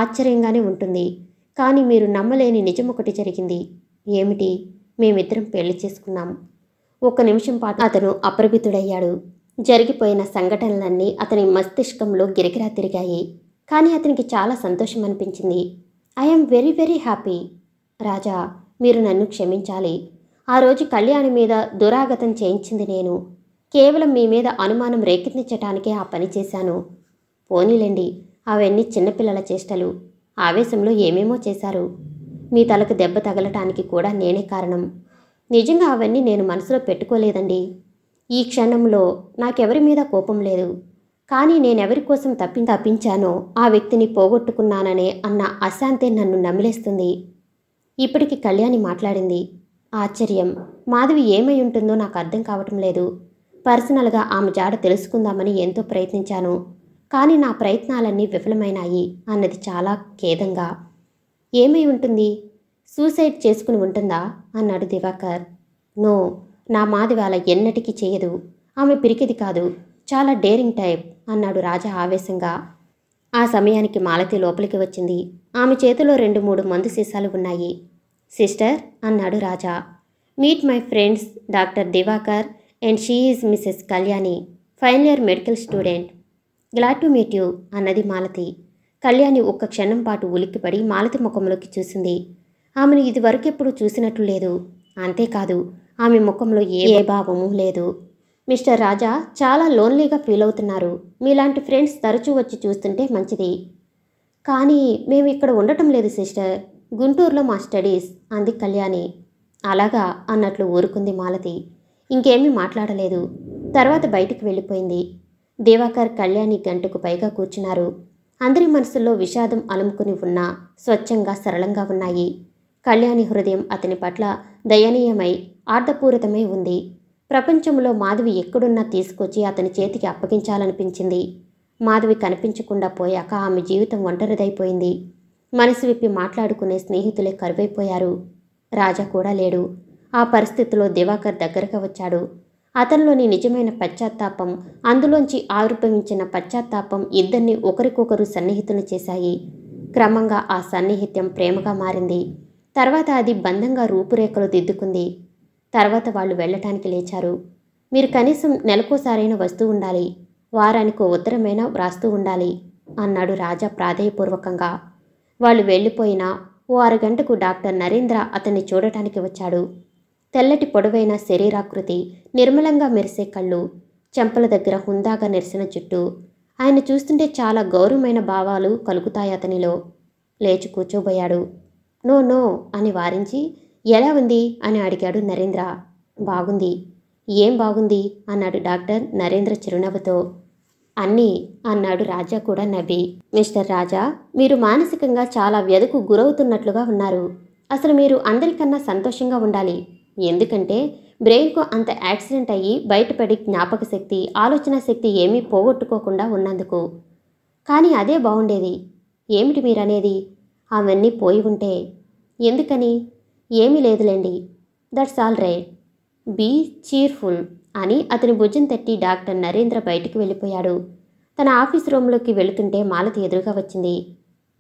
ఆశ్చర్యంగానే ఉంటుంది కానీ మీరు నమ్మలేని నిజం ఒకటి జరిగింది ఏమిటి మేమిద్దరం పెళ్లి చేసుకున్నాం ఒక్క నిమిషం పాటు అతను అప్రభితుడయ్యాడు జరిగిపోయిన సంఘటనలన్నీ అతని మస్తిష్కంలో గిరికిరా తిరిగాయి కానీ అతనికి చాలా సంతోషం అనిపించింది I'm very very happy Raja మీరు నన్ను క్షమించాలి ఆ రోజు కళ్యాణి మీద దురాగతం చేయించింది నేను కేవలం మీ మీద అనుమానం రేకెత్తించటానికే ఆ పని చేశాను పోనీలేండి అవన్నీ చిన్నపిల్లల చేష్టలు ఆవేశంలో ఏమేమో చేశారు మీ తలకు దెబ్బ తగలటానికి కూడా నేనే కారణం నిజంగా అవన్నీ నేను మనసులో పెట్టుకోలేదండి ఈ క్షణంలో నాకెవరి మీద కోపం లేదు కానీ నేనెవరి కోసం తప్పి తప్పించానో ఆ వ్యక్తిని పోగొట్టుకున్నాననే అన్న అశాంతే నన్ను నమిలేస్తుంది ఇప్పటికి కళ్యాణి మాట్లాడింది ఆశ్చర్యం మాధవి ఏమై ఉంటుందో నాకు అర్థం కావటం లేదు పర్సనల్గా ఆమె జాడ తెలుసుకుందామని ఎంతో ప్రయత్నించాను కానీ నా ప్రయత్నాలన్నీ విఫలమైనాయి అన్నది చాలా ఖేదంగా ఏమై ఉంటుంది సూసైడ్ చేసుకుని ఉంటుందా అన్నాడు దివాకర్ నో నా మాదివాల ఎన్నటికీ చేయదు ఆమె పిరికిది కాదు చాలా డేరింగ్ టైప్ అన్నాడు రాజా ఆవేశంగా ఆ సమయానికి మాలతి లోపలికి వచ్చింది ఆమె చేతిలో రెండు మూడు మందు సీసాలు ఉన్నాయి సిస్టర్ అన్నాడు Raja meet my friends doctor Divakar and she is missus Kalyani final year medical student glad to meet you అన్నది మాలతి కళ్యాణి ఒక్క క్షణం పాటు ఉలిక్కిపడి మాలతి ముఖంలోకి చూసింది ఆమెను ఇదివరకెప్పుడు చూసినట్లు లేదు అంతేకాదు ఆమె ముఖంలో ఏ భావము లేదు మిస్టర్ రాజా చాలా లోన్లీగా ఫీల్ అవుతున్నారు మీలాంటి ఫ్రెండ్స్ తరచూ వచ్చి చూస్తుంటే మంచిది కానీ మేము ఇక్కడ ఉండటం లేదు సిస్టర్ గుంటూరులో మా స్టడీస్ అంది కళ్యాణి అలాగా అన్నట్లు ఊరుకుంది మాలతి ఇంకేమీ మాట్లాడలేదు తర్వాత బయటికి వెళ్ళిపోయింది దివాకర్ కళ్యాణి గంటకు పైగా కూర్చున్నారు అందరి మనసుల్లో విషాదం అలుముకుని ఉన్నా స్వచ్ఛంగా సరళంగా ఉన్నాయి కళ్యాణి హృదయం అతని పట్ల దయనీయమై ఆర్థపూరితమై ఉంది ప్రపంచంలో మాధవి ఎక్కడున్నా తీసుకొచ్చి అతని చేతికి అప్పగించాలనిపించింది మాధవి కనిపించకుండా పోయాక ఆమె జీవితం ఒంటరిదైపోయింది మనసు విప్పి మాట్లాడుకునే స్నేహితులే కరువైపోయారు రాజా కూడా లేడు ఆ పరిస్థితిలో దివాకర్ దగ్గరగా వచ్చాడు అతనిలోని నిజమైన పశ్చాత్తాపం అందులోంచి ఆవిర్భవించిన పశ్చాత్తాపం ఇద్దరిని ఒకరికొకరు సన్నిహితులు చేశాయి క్రమంగా ఆ సన్నిహిత్యం ప్రేమగా మారింది తర్వాత అది బంధంగా రూపురేఖలు దిద్దుకుంది తర్వాత వాళ్ళు వెళ్ళటానికి లేచారు మీరు కనీసం నెలకోసారైనా వస్తూ ఉండాలి వారానికో ఉత్తరమైనా వ్రాస్తూ ఉండాలి అన్నాడు రాజా ప్రాధేయపూర్వకంగా వాళ్ళు వెళ్ళిపోయినా ఓ అరగంటకు డాక్టర్ నరేంద్ర అతన్ని చూడటానికి వచ్చాడు తెల్లటి పొడవైన శరీరాకృతి నిర్మలంగా మెరిసే కళ్ళు చెంపల దగ్గర హుందాగా నెరిసిన జుట్టు ఆయన చూస్తుంటే చాలా గౌరవమైన భావాలు కలుగుతాయి అతనిలో లేచి కూర్చోబోయాడు నో నో అని వారించి ఎలా ఉంది అని అడిగాడు నరేంద్ర బాగుంది ఏం బాగుంది అన్నాడు డాక్టర్ నరేంద్ర చిరునవ్వుతో అన్ని అన్నాడు రాజా కూడా నవ్వి మిస్టర్ రాజా మీరు మానసికంగా చాలా వ్యధకు గురవుతున్నట్లుగా ఉన్నారు అసలు మీరు అందరికన్నా సంతోషంగా ఉండాలి ఎందుకంటే బ్రెయిన్కు అంత యాక్సిడెంట్ అయ్యి బయటపడి జ్ఞాపక శక్తి ఆలోచన శక్తి ఏమీ పోగొట్టుకోకుండా ఉన్నందుకు కానీ అదే బాగుండేది ఏమిటి మీరనేది అవన్నీ పోయి ఉంటే ఎందుకని ఏమీ లేదులేండి that's all right be cheerful అని అతని భుజం తట్టి డాక్టర్ నరేంద్ర బయటికి వెళ్ళిపోయాడు తన ఆఫీస్ రూమ్లోకి వెళుతుంటే మాలతి ఎదురుగా వచ్చింది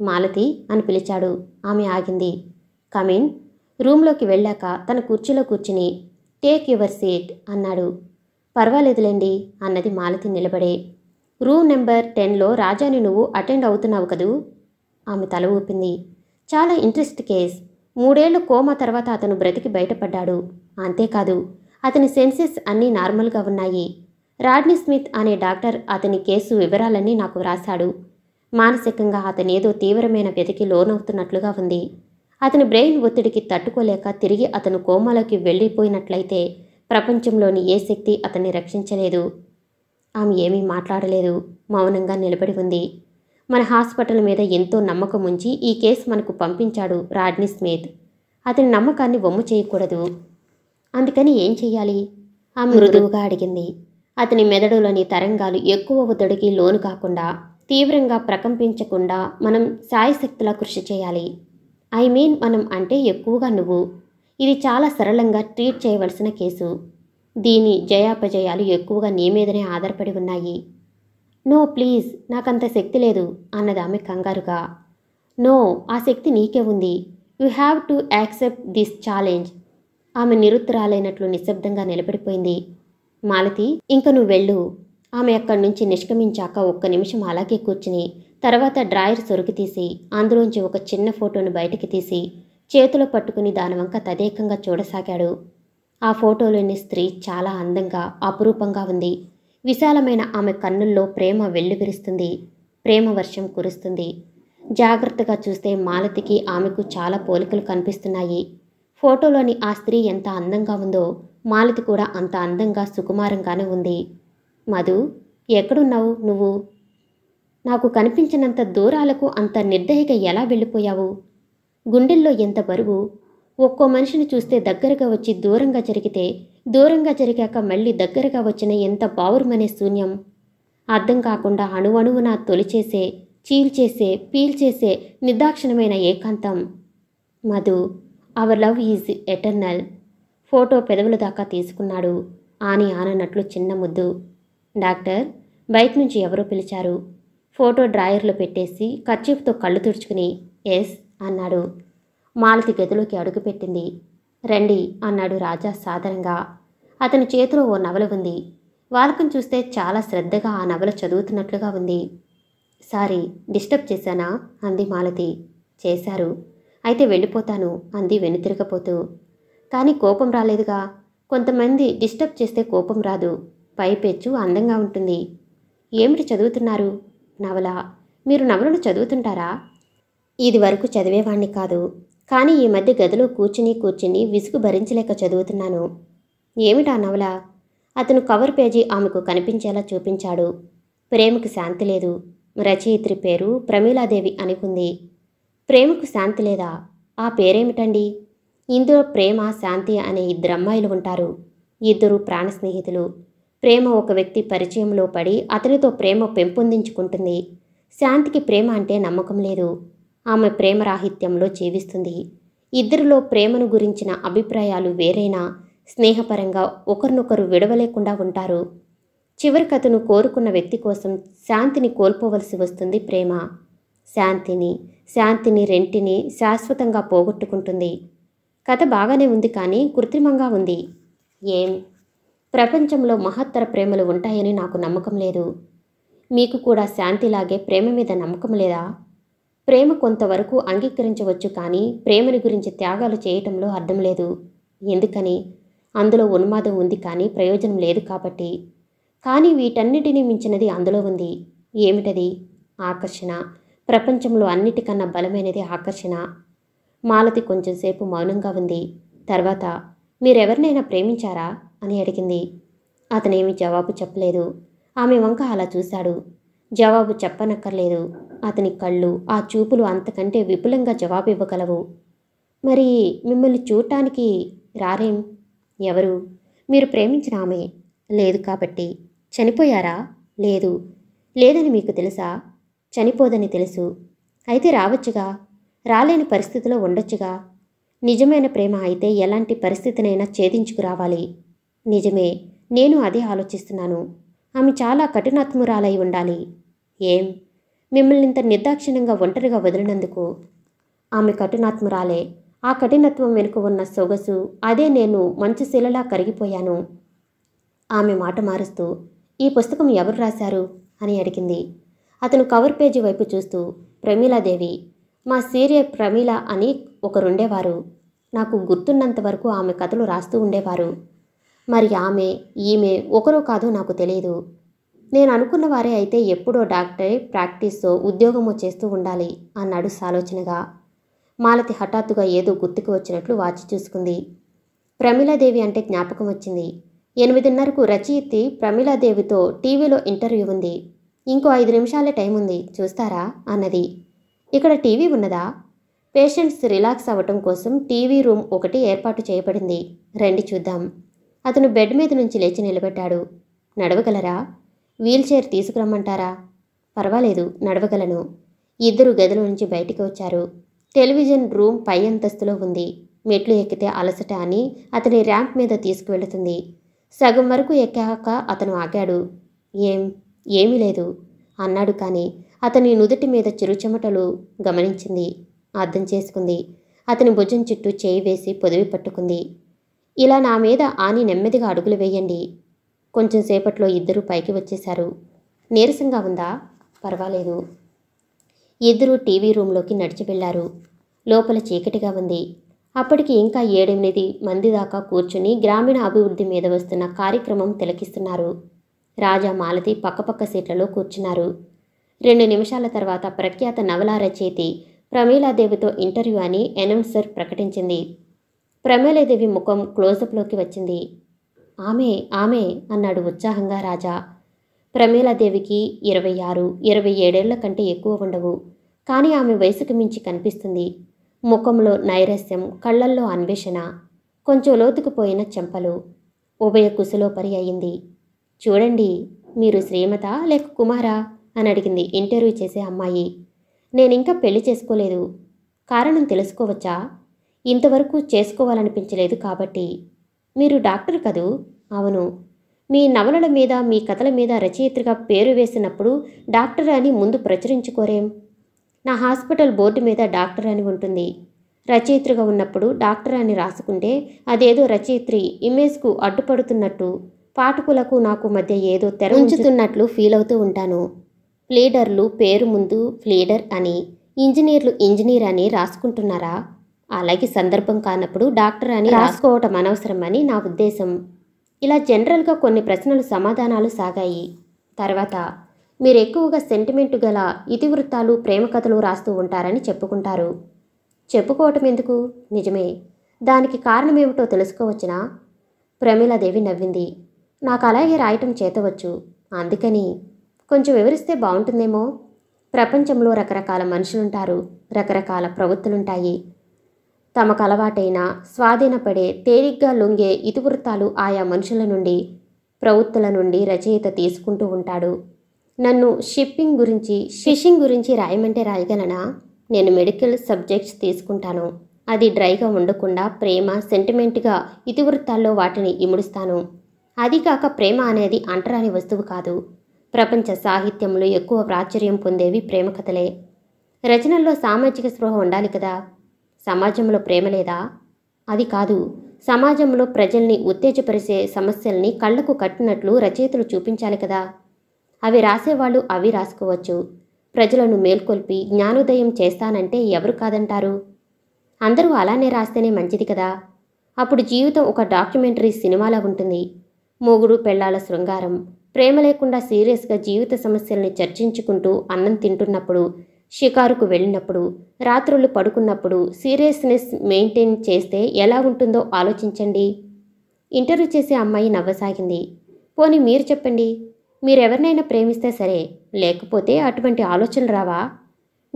మాలతి అని పిలిచాడు ఆమె ఆగింది కమిన్ రూమ్లోకి వెళ్ళాక తన కుర్చీలో కూర్చుని టేక్ యువర్ సీట్ అన్నాడు పర్వాలేదులేండి అన్నది మాలతి నిలబడే రూమ్ నెంబర్ టెన్లో రాజాని నువ్వు అటెండ్ అవుతున్నావు కదూ ఆమె తల ఊపింది చాలా ఇంట్రెస్ట్ కేస్ మూడేళ్లు కోమా తర్వాత అతను బ్రతికి బయటపడ్డాడు అంతేకాదు అతని సెన్సెస్ అన్నీ నార్మల్గా ఉన్నాయి రాడ్నీ స్మిత్ అనే డాక్టర్ అతని కేసు వివరాలన్నీ నాకు వ్రాశాడు మానసికంగా అతనేదో తీవ్రమైన వ్యతికి లోనవుతున్నట్లుగా ఉంది అతని బ్రెయిన్ ఒత్తిడికి తట్టుకోలేక తిరిగి అతను కోమాలోకి వెళ్ళిపోయినట్లయితే ప్రపంచంలోని ఏ శక్తి అతన్ని రక్షించలేదు ఆమె ఏమీ మాట్లాడలేదు మౌనంగా నిలబడి ఉంది మన హాస్పిటల్ మీద ఎంతో నమ్మకం ఉంచి ఈ కేసు మనకు పంపించాడు రాడ్ని స్మిత్ అతని నమ్మకాన్ని వమ్ము చేయకూడదు అందుకని ఏం చెయ్యాలి ఆమె మృదువుగా అడిగింది అతని మెదడులోని తరంగాలు ఎక్కువ ఒత్తిడికి లోను కాకుండా తీవ్రంగా ప్రకంపించకుండా మనం శాయశక్తులా కృషి చేయాలి ఐ మీన్ మనం అంటే ఎక్కువగా నువ్వు ఇది చాలా సరళంగా ట్రీట్ చేయవలసిన కేసు దీని జయాపజయాలు ఎక్కువగా నీ మీదనే ఆధారపడి ఉన్నాయి నో ప్లీజ్ నాకంత శక్తి లేదు అన్నది ఆమె కంగారుగా నో ఆ శక్తి నీకే ఉంది you have to accept this challenge ఆమె నిరుత్తరాలైనట్లు నిశ్శబ్దంగా నిలబడిపోయింది మాలతి ఇంక నువ్వు వెళ్ళు ఆమె అక్కడి నుంచి నిష్క్రమించాక ఒక్క నిమిషం అలాగే కూర్చుని తర్వాత డ్రాయర్ సొరికి తీసి అందులోంచి ఒక చిన్న ఫోటోను బయటికి తీసి చేతిలో పట్టుకుని వంక తదేకంగా చూడసాగాడు ఆ ఫోటోలోని స్త్రీ చాలా అందంగా అపురూపంగా ఉంది విశాలమైన ఆమె కన్నుల్లో ప్రేమ వెల్లువిరుస్తుంది ప్రేమ వర్షం కురుస్తుంది జాగ్రత్తగా చూస్తే మాలతికి ఆమెకు చాలా పోలికలు కనిపిస్తున్నాయి ఫోటోలోని ఆ స్త్రీ ఎంత అందంగా ఉందో మాలతి కూడా అంత అందంగా సుకుమారంగానే ఉంది మధు ఎక్కడున్నావు నువ్వు నాకు కనిపించినంత దూరాలకు అంత నిర్దయగా ఎలా వెళ్ళిపోయావు గుండెల్లో ఎంత బరువు ఒక్కో మనిషిని చూస్తే దగ్గరగా వచ్చి దూరంగా జరిగితే దూరంగా జరిగాక మళ్ళీ దగ్గరగా వచ్చిన ఎంత బావురుమనే శూన్యం అర్థం కాకుండా అణువణువున తొలిచేసే చీల్చేసే పీల్చేసే నిర్దాక్షిణమైన ఏకాంతం Madhu our love is eternal photo పెదవుల దాకా తీసుకున్నాడు ఆని ఆనన్నట్లు చిన్న ముద్దు డాక్టర్ బయట నుంచి ఎవరో పిలిచారు ఫోటో డ్రాయర్లో పెట్టేసి కర్చీఫ్తో కళ్ళు తుడుచుకుని ఎస్ అన్నాడు మాలతి గదిలోకి అడుగుపెట్టింది రండి అన్నాడు రాజా సాధారణంగా అతని చేతిలో ఓ నవల ఉంది వాలకం చూస్తే చాలా శ్రద్ధగా ఆ నవల చదువుతున్నట్లుగా ఉంది సారీ డిస్టర్బ్ చేశానా అంది మాలతి చేశారు అయితే వెళ్ళిపోతాను అంది వెనుతిరగపోతూ కానీ కోపం రాలేదుగా కొంతమంది డిస్టర్బ్ చేస్తే కోపం రాదు పైపెచ్చు అందంగా ఉంటుంది ఏమిటి చదువుతున్నారు నవల మీరు నవలను చదువుతుంటారా ఇది వరకు చదివేవాణ్ణి కాదు కానీ ఈ మధ్య గదిలో కూర్చుని కూర్చుని విసుగు భరించలేక చదువుతున్నాను ఏమిటా నవల అతను కవర్ పేజీ ఆమెకు కనిపించేలా చూపించాడు ప్రేమకు శాంతి లేదు రచయిత్రి పేరు ప్రమీలాదేవి అని ఉంది ప్రేమకు శాంతి లేదా ఆ పేరేమిటండి ఇందులో ప్రేమ శాంతి అనే ఇద్దరు అమ్మాయిలు ఉంటారు ఇద్దరు ప్రాణ స్నేహితులు ప్రేమ ఒక వ్యక్తి పరిచయంలో పడి అతనితో ప్రేమ పెంపొందించుకుంటుంది శాంతికి ప్రేమ అంటే నమ్మకం లేదు ఆమె ప్రేమ రాహిత్యంలో జీవిస్తుంది ఇద్దరిలో ప్రేమను గురించిన అభిప్రాయాలు వేరైనా స్నేహపరంగా ఒకరినొకరు విడవలేకుండా ఉంటారు చివరి కథను కోరుకున్న వ్యక్తి కోసం శాంతిని కోల్పోవలసి వస్తుంది ప్రేమ శాంతిని శాంతిని రెంటిని శాశ్వతంగా పోగొట్టుకుంటుంది కథ బాగానే ఉంది కానీ కృత్రిమంగా ఉంది ఏం ప్రపంచంలో మహత్తర ప్రేమలు ఉంటాయని నాకు నమ్మకం లేదు మీకు కూడా శాంతిలాగే ప్రేమ మీద నమ్మకం లేదా ప్రేమ కొంతవరకు అంగీకరించవచ్చు కానీ ప్రేమని గురించి త్యాగాలు చేయటంలో అర్థం లేదు ఎందుకని అందులో ఉన్మాదం ఉంది కానీ ప్రయోజనం లేదు కాబట్టి కానీ వీటన్నిటినీ మించినది అందులో ఉంది ఏమిటది ఆకర్షణ ప్రపంచంలో అన్నిటికన్నా బలమైనది ఆకర్షణ మాలతి కొంచెంసేపు మౌనంగా ఉంది తర్వాత మీరెవరినైనా ప్రేమించారా అని అడిగింది అతనేమి జవాబు చెప్పలేదు ఆమె వంక అలా చూశాడు జవాబు చెప్పనక్కర్లేదు అతని కళ్ళు ఆ చూపులు అంతకంటే విపులంగా జవాబు ఇవ్వగలవు మరి మిమ్మల్ని చూడటానికి రారేం ఎవరు మీరు ప్రేమించిన ఆమె లేదు కాబట్టి చనిపోయారా లేదు లేదని మీకు తెలుసా చనిపోదని తెలుసు అయితే రావచ్చుగా రాలేని పరిస్థితిలో ఉండొచ్చుగా నిజమైన ప్రేమ అయితే ఎలాంటి పరిస్థితినైనా ఛేదించుకురావాలి నిజమే నేను అదే ఆలోచిస్తున్నాను ఆమె చాలా కఠినాత్మురాలై ఉండాలి ఏం మిమ్మల్ని ఇంత నిర్దాక్షిణ్యంగా ఒంటరిగా వదిలినందుకు ఆమె కఠినాత్మురాలే ఆ కఠినత్వం వెనుక ఉన్న సొగసు అదే నేను మంచు శిలలా కరిగిపోయాను ఆమె మాట మారుస్తూ ఈ పుస్తకం ఎవరు రాశారు అని అడిగింది అతను కవర్ పేజీ వైపు చూస్తూ ప్రమీలాదేవి మా సీరియ ప్రమీల అని ఒకరుండేవారు నాకు గుర్తున్నంత వరకు ఆమె కథలు రాస్తూ ఉండేవారు మరి ఆమె ఈమె ఒకరో కాదో నాకు తెలియదు నేను అనుకున్న వారే అయితే ఎప్పుడో డాక్టరే ప్రాక్టీస్తో ఉద్యోగమో చేస్తూ ఉండాలి అన్నాడు సాలోచనగా మాలతి హఠాత్తుగా ఏదో గుర్తుకు వచ్చినట్లు వాచి చూసుకుంది ప్రమీలాదేవి అంటే జ్ఞాపకం వచ్చింది ఎనిమిదిన్నరకు రచయితి ప్రమీలాదేవితో టీవీలో ఇంటర్వ్యూ ఉంది ఇంకో ఐదు నిమిషాలే టైం ఉంది చూస్తారా అన్నది ఇక్కడ టీవీ ఉన్నదా పేషెంట్స్ రిలాక్స్ అవ్వటం కోసం టీవీ రూమ్ ఒకటి ఏర్పాటు చేయబడింది రండి చూద్దాం అతను బెడ్ మీద నుంచి లేచి నిలబెట్టాడు నడవగలరా వీల్చైర్ తీసుకురమ్మంటారా పర్వాలేదు నడవగలను ఇద్దరు గదిలో నుంచి బయటికి వచ్చారు టెలివిజన్ రూమ్ పై అంతస్తులో ఉంది మెట్లు ఎక్కితే అలసట అని అతని ర్యాంప్ మీద తీసుకువెళుతుంది సగం వరకు ఎక్కాక అతను ఆగాడు ఏం ఏమీ లేదు అన్నాడు కానీ అతని నుదుటి మీద చిరుచెమటలు గమనించింది అర్థం చేసుకుంది అతని భుజం చుట్టూ చేయి వేసి పొదివి పట్టుకుంది ఇలా నా మీద ఆని నెమ్మదిగా అడుగులు వేయండి కొంచెం సేపట్లో ఇద్దరూ పైకి వచ్చేశారు నీరసంగా ఉందా పర్వాలేదు ఇద్దరూ టీవీ రూమ్లోకి నడిచి వెళ్ళారు లోపల చీకటిగా ఉంది అప్పటికి ఇంకా ఏడెనిమిది మంది దాకా కూర్చుని గ్రామీణ అభివృద్ధి మీద వస్తున్న కార్యక్రమం తిలకిస్తున్నారు రాజా మాలతి పక్కపక్క సీట్లలో కూర్చున్నారు రెండు నిమిషాల తర్వాత ప్రఖ్యాత నవల రచయితి ప్రమీలాదేవితో ఇంటర్వ్యూ అని అనౌన్సర్ ప్రకటించింది ప్రమేలదేవి ముఖం క్లోజప్లోకి వచ్చింది ఆమె ఆమె అన్నాడు ఉత్సాహంగా రాజా ప్రమేలాదేవికి ఇరవై ఆరు ఇరవై ఏడేళ్ల కంటే ఎక్కువ ఉండవు కానీ ఆమె వయసుకు మించి కనిపిస్తుంది ముఖంలో నైరస్యం కళ్ళల్లో అన్వేషణ కొంచెం లోతుకుపోయిన చెంపలు ఉభయ కుశలోపరి అయింది చూడండి మీరు శ్రీమత లేక కుమారా అని అడిగింది ఇంటర్వ్యూ చేసే అమ్మాయి నేనింకా పెళ్లి చేసుకోలేదు కారణం తెలుసుకోవచ్చా ఇంతవరకు చేసుకోవాలనిపించలేదు కాబట్టి మీరు డాక్టర్ కదూ అవును మీ నవలల మీద మీ కథల మీద రచయిత్రిగా పేరు వేసినప్పుడు డాక్టర్ అని ముందు ప్రచురించుకోరేం నా హాస్పిటల్ బోర్డు మీద డాక్టర్ అని ఉంటుంది రచయిత్రిగా ఉన్నప్పుడు డాక్టర్ అని రాసుకుంటే అదేదో రచయిత్రి ఇమేజ్కు అడ్డుపడుతున్నట్టు పాఠకులకు నాకు మధ్య ఏదో తెర ఉంచుతున్నట్లు ఫీల్ అవుతూ ఉంటాను ప్లీడర్లు పేరు ముందు ఫ్లీడర్ అని ఇంజనీర్లు ఇంజనీర్ అని రాసుకుంటున్నారా అలాగే సందర్భం కానప్పుడు డాక్టర్ అని రాసుకోవటం అనవసరమని నా ఉద్దేశం ఇలా జనరల్గా కొన్ని ప్రశ్నలు సమాధానాలు సాగాయి తర్వాత మీరు ఎక్కువగా సెంటిమెంట్ గల ఇతివృత్తాలు ప్రేమ కథలు రాస్తూ ఉంటారని చెప్పుకుంటారు చెప్పుకోవటం ఎందుకు నిజమే దానికి కారణమేమిటో తెలుసుకోవచ్చునా ప్రమీలాదేవి నవ్వింది నాకు అలాగే రాయటం చేతవచ్చు అందుకని కొంచెం వివరిస్తే బాగుంటుందేమో ప్రపంచంలో రకరకాల మనుషులుంటారు రకరకాల ప్రవృత్తులుంటాయి తమకు అలవాటైన స్వాధీనపడే తేలిగ్గా లొంగే ఇతివృత్తాలు ఆయా మనుషుల నుండి ప్రవృత్తుల నుండి రచయిత తీసుకుంటూ ఉంటాడు నన్ను షిప్పింగ్ గురించి ఫిషింగ్ గురించి రాయమంటే రాయగలనా నేను మెడికల్ సబ్జెక్ట్స్ తీసుకుంటాను అది డ్రైగా ఉండకుండా ప్రేమ సెంటిమెంట్గా ఇతివృత్తాల్లో వాటిని ఇముడుస్తాను అది కాక ప్రేమ అనేది అంటరాని వస్తువు కాదు ప్రపంచ సాహిత్యంలో ఎక్కువ ప్రాచుర్యం పొందేవి ప్రేమ కథలే రచనల్లో సామాజిక స్పృహ ఉండాలి కదా సమాజంలో ప్రేమ లేదా అది కాదు సమాజంలో ప్రజల్ని ఉత్తేజపరిచే సమస్యల్ని కళ్లకు కట్టినట్లు రచయితలు చూపించాలి కదా అవి రాసేవాళ్ళు అవి రాసుకోవచ్చు ప్రజలను మేల్కొల్పి జ్ఞానోదయం చేస్తానంటే ఎవరు కాదంటారు అందరూ అలానే రాస్తేనే మంచిది కదా అప్పుడు జీవితం ఒక డాక్యుమెంటరీ సినిమాలా ఉంటుంది మొగుడు పెళ్లాల శృంగారం ప్రేమ లేకుండా సీరియస్గా జీవిత సమస్యల్ని చర్చించుకుంటూ అన్నం తింటున్నప్పుడు షికారుకు వెళ్ళినప్పుడు రాత్రులు పడుకున్నప్పుడు సీరియస్నెస్ మెయింటైన్ చేస్తే ఎలా ఉంటుందో ఆలోచించండి ఇంటర్వ్యూ చేసే అమ్మాయి నవ్వసాగింది పోని మీరు చెప్పండి మీరెవరినైనా ప్రేమిస్తే సరే లేకపోతే అటువంటి ఆలోచనలు రావా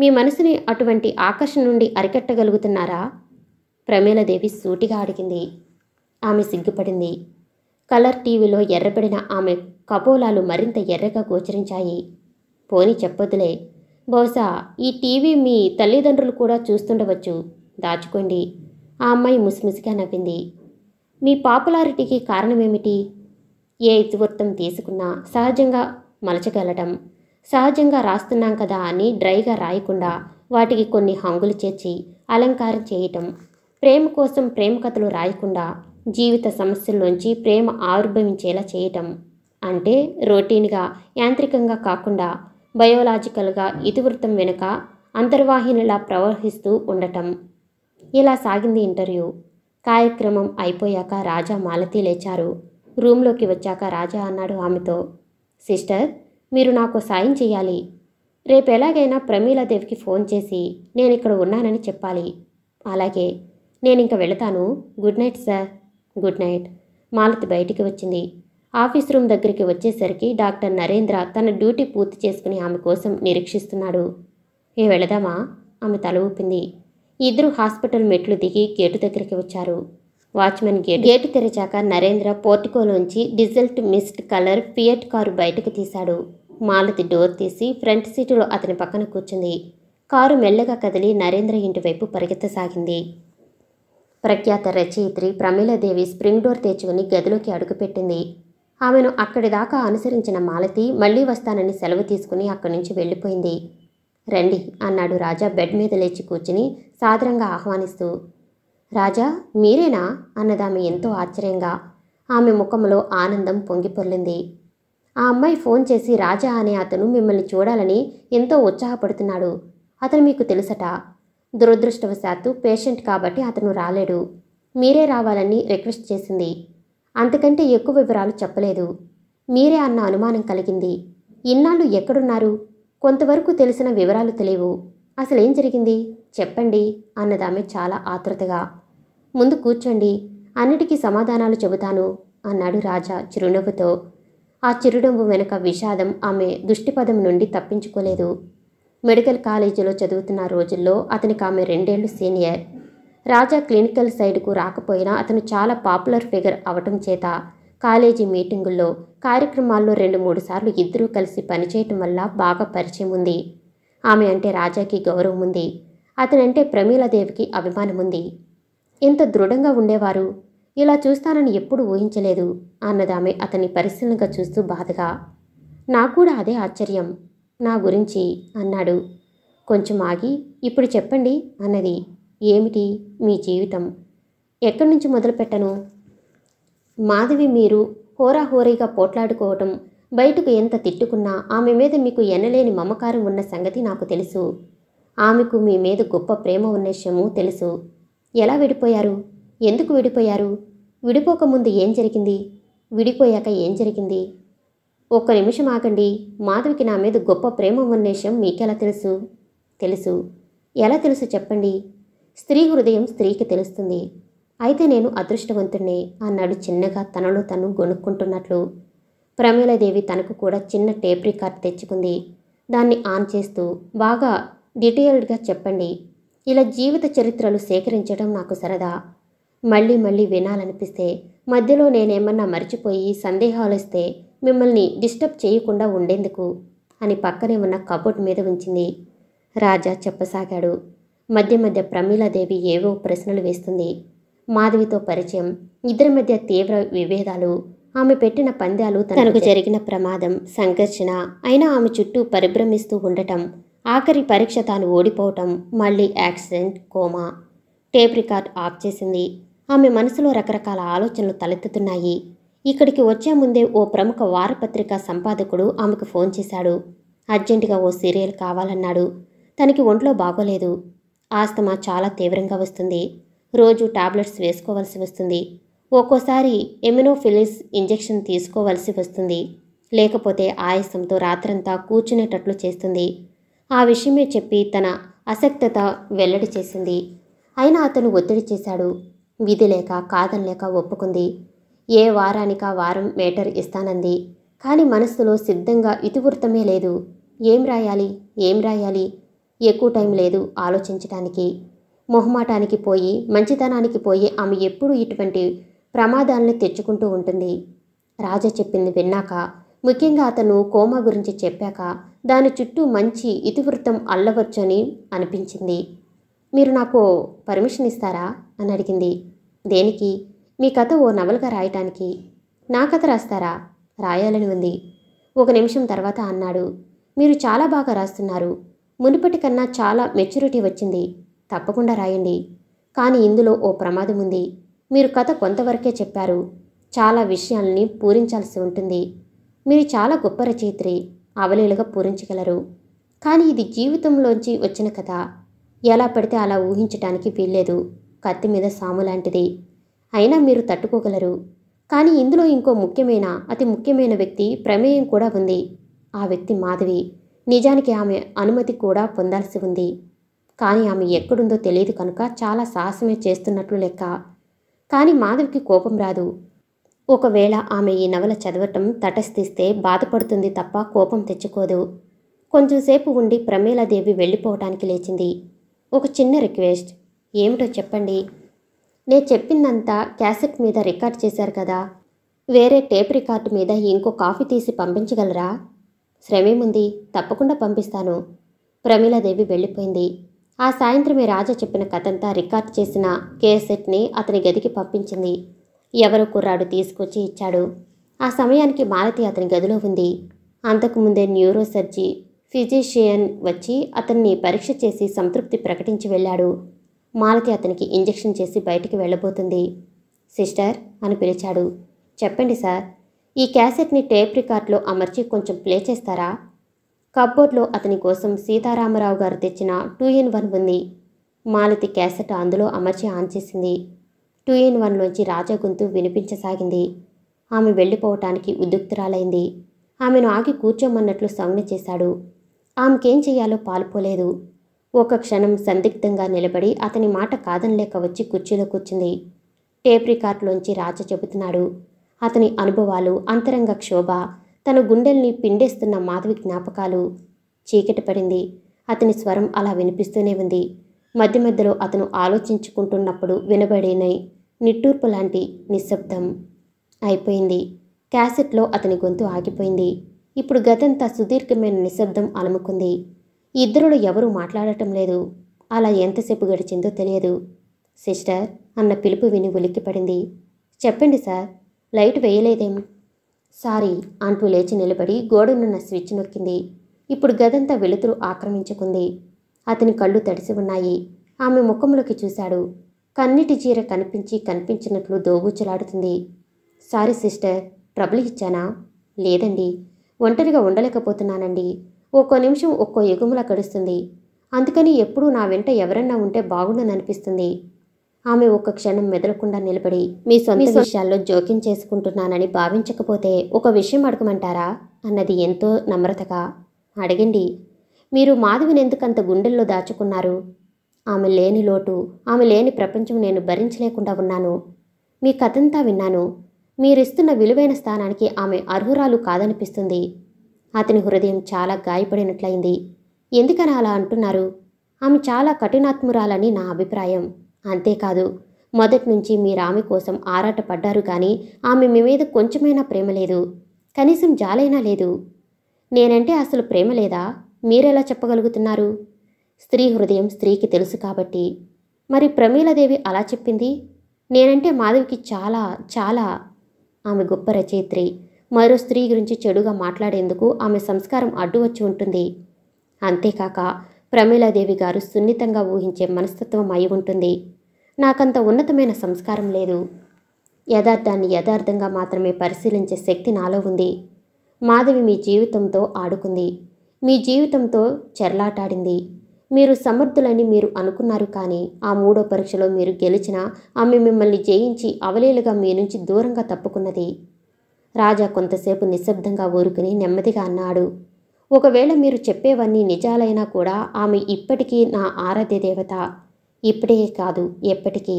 మీ మనసుని అటువంటి ఆకర్షణ నుండి అరికట్టగలుగుతున్నారా ప్రమీలదేవి సూటిగా అడిగింది ఆమె సిగ్గుపడింది కలర్ టీవీలో ఎర్రబడిన ఆమె కపోలాలు మరింత ఎర్రగా గోచరించాయి పోని చెప్పొద్దులే బహుశా ఈ టీవీ మీ తల్లిదండ్రులు కూడా చూస్తుండవచ్చు దాచుకోండి ఆ అమ్మాయి ముసిముసిగా నవ్వింది మీ పాపులారిటీకి కారణమేమిటి ఏ ఇతివృత్తం తీసుకున్నా సహజంగా మలచగలటం సహజంగా రాస్తున్నాం కదా అని డ్రైగా రాయకుండా వాటికి కొన్ని హంగులు చేర్చి అలంకారం చేయటం ప్రేమ కోసం ప్రేమ కథలు రాయకుండా జీవిత సమస్యల్లోంచి ప్రేమ ఆవిర్భవించేలా చేయటం అంటే రొటీన్గా యాంత్రికంగా కాకుండా బయోలాజికల్గా ఇతివృత్తం వెనుక అంతర్వాహినిలా ప్రవహిస్తూ ఉండటం ఇలా సాగింది ఇంటర్వ్యూ కార్యక్రమం అయిపోయాక రాజా మాలతి లేచారు రూమ్లోకి వచ్చాక రాజా అన్నాడు ఆమెతో సిస్టర్ మీరు నాకు సాయం చేయాలి రేపు ఎలాగైనా ప్రమీలాదేవికి ఫోన్ చేసి నేను ఇక్కడ ఉన్నానని చెప్పాలి అలాగే నేను ఇంక వెళతాను good night sir good night Malathi బయటికి వచ్చింది ఆఫీస్ రూమ్ దగ్గరికి వచ్చేసరికి డాక్టర్ నరేంద్ర తన డ్యూటీ పూర్తి చేసుకుని ఆమె కోసం నిరీక్షిస్తున్నాడు ఏ వెళదామా ఆమె తల ఊపింది ఇద్దరు హాస్పిటల్ మెట్లు దిగి గేటు దగ్గరికి వచ్చారు వాచ్మెన్ గేట్ గేటు తెరిచాక నరేంద్ర పోర్టికోలోంచి డిజల్ట్ మిస్డ్ కలర్ ఫియట్ కారు బయటకు తీశాడు మాలతి డోర్ తీసి ఫ్రంట్ సీటులో అతని పక్కన కూర్చుంది కారు మెల్లగా కదిలి నరేంద్ర ఇంటివైపు పరిగెత్తసాగింది ప్రఖ్యాత రచయిత్రి ప్రమీలాదేవి స్ప్రింగ్ డోర్ తెచ్చుకుని గదిలోకి అడుగుపెట్టింది ఆమెను అక్కడి దాకా అనుసరించిన మాలతి మళ్ళీ వస్తానని సెలవు తీసుకుని అక్కడి నుంచి వెళ్ళిపోయింది రండి అన్నాడు రాజా బెడ్ మీద లేచి కూర్చుని సాదరంగా ఆహ్వానిస్తూ రాజా మీరేనా అన్నదామె ఎంతో ఆశ్చర్యంగా ఆమె ముఖంలో ఆనందం పొంగిపొర్లింది ఆ అమ్మాయి ఫోన్ చేసి రాజా అనే అతను మిమ్మల్ని చూడాలని ఎంతో ఉత్సాహపడుతున్నాడు అతను మీకు తెలుసట దురదృష్టవశాత్తు పేషెంట్ కాబట్టి అతను రాలేడు మీరే రావాలని రిక్వెస్ట్ చేసింది అంతకంటే ఎక్కువ వివరాలు చెప్పలేదు మీరే అన్న అనుమానం కలిగింది ఇన్నాళ్ళు ఎక్కడున్నారు కొంతవరకు తెలిసిన వివరాలు తెలియవు అసలేం జరిగింది చెప్పండి అన్నదామె చాలా ఆతృతగా ముందు కూర్చోండి అన్నిటికీ సమాధానాలు చెబుతాను అన్నాడు రాజా చిరునవ్వుతో ఆ చిరునవ్వు వెనుక విషాదం ఆమె దుష్టిపదం నుండి తప్పించుకోలేదు మెడికల్ కాలేజీలో చదువుతున్న రోజుల్లో అతనికి ఆమె రెండేళ్లు సీనియర్ రాజా క్లినికల్ సైడ్కు రాకపోయినా అతను చాలా పాపులర్ ఫిగర్ అవటం చేత కాలేజీ మీటింగుల్లో కార్యక్రమాల్లో రెండు మూడు సార్లు ఇద్దరూ కలిసి పనిచేయటం వల్ల బాగా పరిచయం ఉంది ఆమె అంటే రాజాకి గౌరవం ఉంది అతనంటే ప్రమీలాదేవికి అభిమానం ఉంది ఇంత దృఢంగా ఉండేవారు ఇలా చూస్తానని ఎప్పుడు ఊహించలేదు అన్నదామె అతన్ని పరిశీలనగా చూస్తూ బాధగా నాకు కూడా అదే ఆశ్చర్యం నా గురించి అన్నాడు కొంచెం ఆగి ఇప్పుడు చెప్పండి అన్నది ఏమిటి మీ జీవితం ఎక్కడి నుంచి మొదలుపెట్టను మాధవి మీరు హోరాహోరీగా పోట్లాడుకోవటం బయటకు ఎంత తిట్టుకున్నా ఆమె మీద మీకు ఎనలేని మమకారం ఉన్న సంగతి నాకు తెలుసు ఆమెకు మీ మీద గొప్ప ప్రేమ ఉన్న విషయము తెలుసు ఎలా విడిపోయారు ఎందుకు విడిపోయారు విడిపోకముందు ఏం జరిగింది విడిపోయాక ఏం జరిగింది ఒక్క నిమిషం ఆగండి మాధవికి నా మీద గొప్ప ప్రేమ ఉన్న విషయం మీకెలా తెలుసు తెలుసు ఎలా తెలుసు చెప్పండి స్త్రీ హృదయం స్త్రీకి తెలుస్తుంది అయితే నేను అదృష్టవంతుణ్ణి అన్నాడు చిన్నగా తనలో తను గొనుక్కుంటున్నట్లు ప్రమీలాదేవి తనకు కూడా చిన్న టేప్ రికార్డ్ తెచ్చుకుంది దాన్ని ఆన్ చేస్తూ బాగా డీటెయిల్డ్గా చెప్పండి ఇలా జీవిత చరిత్రలు సేకరించడం నాకు సరదా మళ్ళీ మళ్ళీ వినాలనిపిస్తే మధ్యలో నేనేమన్నా మర్చిపోయి వస్తే మిమ్మల్ని డిస్టర్బ్ చేయకుండా ఉండేందుకు అని పక్కనే ఉన్న కబోర్డ్ మీద ఉంచింది రాజా చెప్పసాగాడు మధ్య మధ్య ప్రమీలాదేవి ఏవో ప్రశ్నలు వేస్తుంది మాధవితో పరిచయం ఇద్దరి మధ్య తీవ్ర విభేదాలు ఆమె పెట్టిన పందాలు తనకు జరిగిన ప్రమాదం సంఘర్షణ అయినా ఆమె చుట్టూ పరిభ్రమిస్తూ ఉండటం ఆఖరి పరీక్ష తాను ఓడిపోవటం మళ్ళీ accident coma tape record off చేసింది ఆమె మనసులో రకరకాల ఆలోచనలు తలెత్తుతున్నాయి ఇక్కడికి వచ్చే ముందే ఓ ప్రముఖ వారపత్రిక సంపాదకుడు ఆమెకు ఫోన్ చేశాడు అర్జెంటుగా ఓ సీరియల్ కావాలన్నాడు తనకి ఒంట్లో బాగోలేదు ఆస్తమా చాలా తీవ్రంగా వస్తుంది రోజు టాబ్లెట్స్ వేసుకోవాల్సి వస్తుంది ఒక్కోసారి ఎమినోఫిలిస్ ఇంజెక్షన్ తీసుకోవలసి వస్తుంది లేకపోతే ఆయాసంతో రాత్రంతా కూర్చునేటట్లు చేస్తుంది ఆ విషయమే చెప్పి తన అసక్తత వెల్లడి చేసింది అయినా అతను ఒత్తిడి చేశాడు విధి లేక కాదనలేక ఒప్పుకుంది ఏ వారానికా వారం మేటర్ ఇస్తానంది కానీ మనస్సులో సిద్ధంగా ఇతివృత్తమే లేదు ఏం రాయాలి ఏం రాయాలి ఎక్కువ టైం లేదు ఆలోచించటానికి మొహమాటానికి పోయి మంచితనానికి పోయి ఆమె ఎప్పుడూ ఇటువంటి ప్రమాదాలను తెచ్చుకుంటూ ఉంటుంది రాజా చెప్పింది విన్నాక ముఖ్యంగా అతను కోమా గురించి చెప్పాక దాని చుట్టూ మంచి ఇతివృత్తం అల్లవచ్చని అనిపించింది మీరు నాకు పర్మిషన్ ఇస్తారా అని అడిగింది దేనికి మీ కథ ఓ నవలుగా రాయటానికి నా కథ రాస్తారా రాయాలని ఉంది ఒక నిమిషం తర్వాత అన్నాడు మీరు చాలా బాగా రాస్తున్నారు మునుపటి కన్నా చాలా మెచ్యూరిటీ వచ్చింది తప్పకుండా రాయండి కానీ ఇందులో ఓ ప్రమాదం ఉంది మీరు కథ కొంతవరకే చెప్పారు చాలా విషయాల్ని పూరించాల్సి ఉంటుంది మీరు చాలా గొప్ప రచయిత్రి అవలీలుగా పూరించగలరు కానీ ఇది జీవితంలోంచి వచ్చిన కథ ఎలా పడితే అలా ఊహించటానికి వీల్లేదు కత్తి మీద సాము లాంటిది అయినా మీరు తట్టుకోగలరు కానీ ఇందులో ఇంకో ముఖ్యమైన అతి ముఖ్యమైన వ్యక్తి ప్రమేయం కూడా ఉంది ఆ వ్యక్తి మాధవి నిజానికి ఆమె అనుమతి కూడా పొందాల్సి ఉంది కానీ ఆమె ఎక్కడుందో తెలియదు కనుక చాలా సాహసమే చేస్తున్నట్లు లెక్క కానీ మాధవికి కోపం రాదు ఒకవేళ ఆమె ఈ నవల చదవటం తటస్థిస్తే బాధపడుతుంది తప్ప కోపం తెచ్చుకోదు కొంచెంసేపు ఉండి ప్రమేలాదేవి వెళ్ళిపోవటానికి లేచింది ఒక చిన్న రిక్వెస్ట్ ఏమిటో చెప్పండి నేను చెప్పిందంతా క్యాసెట్ మీద రికార్డ్ చేశారు కదా వేరే టేప్ రికార్డు మీద ఇంకో కాఫీ తీసి పంపించగలరా శ్రమేముంది తప్పకుండా పంపిస్తాను ప్రమీలాదేవి వెళ్ళిపోయింది ఆ సాయంత్రమే రాజా చెప్పిన కథంతా రికార్డ్ చేసిన కేసెట్ని అతని గదికి పంపించింది ఎవరో కుర్రాడు తీసుకొచ్చి ఇచ్చాడు ఆ సమయానికి మాలతి అతని గదిలో ఉంది అంతకుముందే న్యూరోసర్జీ ఫిజిషియన్ వచ్చి అతన్ని పరీక్ష చేసి సంతృప్తి ప్రకటించి వెళ్ళాడు మాలతి అతనికి ఇంజెక్షన్ చేసి బయటికి వెళ్ళబోతుంది సిస్టర్ అని పిలిచాడు చెప్పండి సార్ ఈ క్యాసెట్ని టేప్ రికార్డ్లో అమర్చి కొంచెం ప్లే చేస్తారా కబ్బోర్డ్లో అతని కోసం సీతారామరావు గారు తెచ్చిన టూ ఇన్ వన్ ఉంది మాలతి క్యాసెట్ అందులో అమర్చి ఆన్ చేసింది టూ ఇన్ వన్లోంచి రాజా గొంతు వినిపించసాగింది ఆమె వెళ్ళిపోవటానికి ఉద్యుక్తురాలైంది ఆమెను ఆగి కూర్చోమన్నట్లు సంజ్ఞ చేశాడు ఆమెకేం చేయాలో పాల్పోలేదు ఒక క్షణం సందిగ్ధంగా నిలబడి అతని మాట కాదనలేక వచ్చి కుర్చీలో కూర్చుంది టేప్ రికార్డ్లోంచి రాజా చెబుతున్నాడు అతని అనుభవాలు అంతరంగ క్షోభ తన గుండెల్ని పిండేస్తున్న మాధవి జ్ఞాపకాలు చీకటి పడింది అతని స్వరం అలా వినిపిస్తూనే ఉంది మధ్య మధ్యలో అతను ఆలోచించుకుంటున్నప్పుడు వినబడేనై నిట్టూర్పు లాంటి నిశ్శబ్దం అయిపోయింది క్యాసెట్లో అతని గొంతు ఆగిపోయింది ఇప్పుడు గతంతా సుదీర్ఘమైన నిశ్శబ్దం అలముకుంది ఇద్దరులో ఎవరూ మాట్లాడటం లేదు అలా ఎంతసేపు గడిచిందో తెలియదు సిస్టర్ అన్న పిలుపు విని ఉలిక్కిపడింది చెప్పండి సార్ లైట్ వేయలేదేమి సారీ అంటూ లేచి నిలబడి గోడనున్న స్విచ్ నొక్కింది ఇప్పుడు గదంతా వెలుతురు ఆక్రమించుకుంది అతని కళ్ళు తడిసి ఉన్నాయి ఆమె ముఖంలోకి చూశాడు కన్నిటి చీర కనిపించి కనిపించినట్లు దోగుచలాడుతుంది సారీ సిస్టర్ ట్రబుల్ ఇచ్చానా లేదండి ఒంటరిగా ఉండలేకపోతున్నానండి ఒక్కో నిమిషం ఒక్కో ఎగుమల గడుస్తుంది అందుకని ఎప్పుడూ నా వెంట ఎవరన్నా ఉంటే బాగుండననిపిస్తుంది అనిపిస్తుంది ఆమె ఒక్క క్షణం మెదలకుండా నిలబడి మీ సొంత విషయాల్లో జోక్యం చేసుకుంటున్నానని భావించకపోతే ఒక విషయం అడగమంటారా అన్నది ఎంతో నమ్రతగా అడగండి మీరు మాధవిని ఎందుకంత గుండెల్లో దాచుకున్నారు ఆమె లేని లోటు ఆమె లేని ప్రపంచం నేను భరించలేకుండా ఉన్నాను మీ కథంతా విన్నాను మీరిస్తున్న విలువైన స్థానానికి ఆమె అర్హురాలు కాదనిపిస్తుంది అతని హృదయం చాలా గాయపడినట్లయింది ఎందుకని అలా అంటున్నారు ఆమె చాలా కఠినాత్మురాలని నా అభిప్రాయం అంతేకాదు మొదటి నుంచి మీరు ఆమె కోసం ఆరాటపడ్డారు కానీ ఆమె మీ మీద కొంచెమైనా ప్రేమ లేదు కనీసం జాలైనా లేదు నేనంటే అసలు ప్రేమ లేదా మీరెలా చెప్పగలుగుతున్నారు స్త్రీ హృదయం స్త్రీకి తెలుసు కాబట్టి మరి ప్రమీలాదేవి అలా చెప్పింది నేనంటే మాధవికి చాలా చాలా ఆమె గొప్ప రచయిత్రి మరో స్త్రీ గురించి చెడుగా మాట్లాడేందుకు ఆమె సంస్కారం అడ్డు వచ్చి ఉంటుంది అంతేకాక ప్రమీలాదేవి గారు సున్నితంగా ఊహించే మనస్తత్వం అయి ఉంటుంది నాకంత ఉన్నతమైన సంస్కారం లేదు యథార్థాన్ని యథార్థంగా మాత్రమే పరిశీలించే శక్తి నాలో ఉంది మాధవి మీ జీవితంతో ఆడుకుంది మీ జీవితంతో చెర్లాటాడింది మీరు సమర్థులని మీరు అనుకున్నారు కానీ ఆ మూడో పరీక్షలో మీరు గెలిచిన ఆమె మిమ్మల్ని జయించి అవలీలుగా మీ నుంచి దూరంగా తప్పుకున్నది రాజా కొంతసేపు నిశ్శబ్దంగా ఊరుకుని నెమ్మదిగా అన్నాడు ఒకవేళ మీరు చెప్పేవన్నీ నిజాలైనా కూడా ఆమె ఇప్పటికీ నా ఆరాధ్య దేవత ఇప్పుడే కాదు ఎప్పటికీ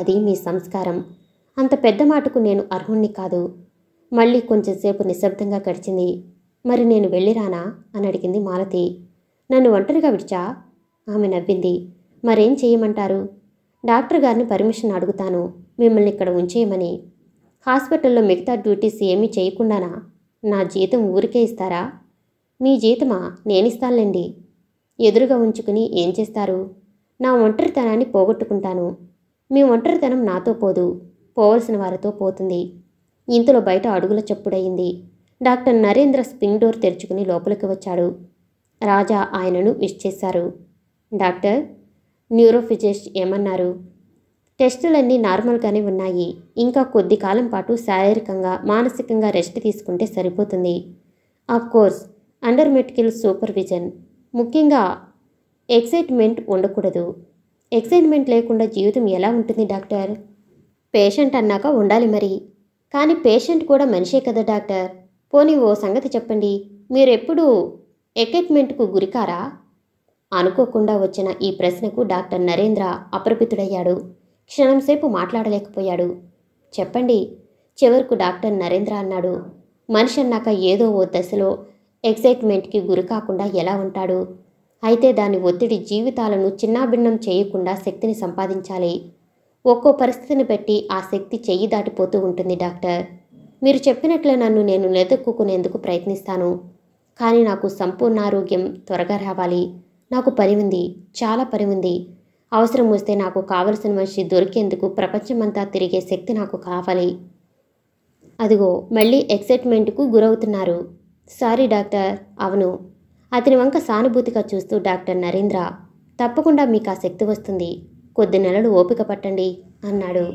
అది మీ సంస్కారం అంత పెద్ద మాటకు నేను అర్హుణ్ణి కాదు మళ్ళీ కొంచెంసేపు నిశ్శబ్దంగా గడిచింది మరి నేను వెళ్ళిరానా అని అడిగింది మాలతి నన్ను ఒంటరిగా విడిచా ఆమె నవ్వింది మరేం చేయమంటారు డాక్టర్ గారిని పర్మిషన్ అడుగుతాను మిమ్మల్ని ఇక్కడ ఉంచేయమని హాస్పిటల్లో మిగతా డ్యూటీస్ ఏమీ చేయకుండానా నా జీతం ఊరికే ఇస్తారా మీ జీతమా నేనిస్తానులేండి ఎదురుగా ఉంచుకుని ఏం చేస్తారు నా ఒంటరితనాన్ని పోగొట్టుకుంటాను మీ ఒంటరితనం నాతో పోదు పోవలసిన వారితో పోతుంది ఇంతలో బయట అడుగుల చెప్పుడయింది డాక్టర్ నరేంద్ర స్పింగ్ డోర్ తెరుచుకుని లోపలికి వచ్చాడు రాజా ఆయనను విష్ చేశారు డాక్టర్ న్యూరోఫిజిస్ట్ ఏమన్నారు టెస్టులన్నీ నార్మల్గానే ఉన్నాయి ఇంకా కొద్ది కాలం పాటు శారీరకంగా మానసికంగా రెస్ట్ తీసుకుంటే సరిపోతుంది of course under medical supervision ముఖ్యంగా ఎక్సైట్మెంట్ ఉండకూడదు ఎక్సైట్మెంట్ లేకుండా జీవితం ఎలా ఉంటుంది డాక్టర్ పేషెంట్ అన్నాక ఉండాలి మరి కానీ పేషెంట్ కూడా మనిషే కదా డాక్టర్ పోనీ ఓ సంగతి చెప్పండి మీరెప్పుడు ఎక్సైట్మెంట్కు గురికారా అనుకోకుండా వచ్చిన ఈ ప్రశ్నకు డాక్టర్ నరేంద్ర అప్రపితుడయ్యాడు క్షణంసేపు మాట్లాడలేకపోయాడు చెప్పండి చివరకు డాక్టర్ నరేంద్ర అన్నాడు మనిషి అన్నాక ఏదో ఓ దశలో ఎక్సైట్మెంట్కి గురికాకుండా ఎలా ఉంటాడు అయితే దాని ఒత్తిడి జీవితాలను చిన్నాభిన్నం చేయకుండా శక్తిని సంపాదించాలి ఒక్కో పరిస్థితిని బట్టి ఆ శక్తి చెయ్యి దాటిపోతూ ఉంటుంది డాక్టర్ మీరు చెప్పినట్లే నన్ను నేను నెదక్కునేందుకు ప్రయత్నిస్తాను కానీ నాకు సంపూర్ణ ఆరోగ్యం త్వరగా రావాలి నాకు పని ఉంది చాలా పని ఉంది అవసరం వస్తే నాకు కావలసిన మనిషి దొరికేందుకు ప్రపంచమంతా తిరిగే శక్తి నాకు కావాలి అదిగో మళ్ళీ ఎక్సైట్మెంట్కు గురవుతున్నారు సారీ డాక్టర్ అవును అతని వంక సానుభూతిగా చూస్తూ డాక్టర్ నరేంద్ర తప్పకుండా మీకు ఆ శక్తి వస్తుంది కొద్ది నెలలు ఓపిక పట్టండి అన్నాడు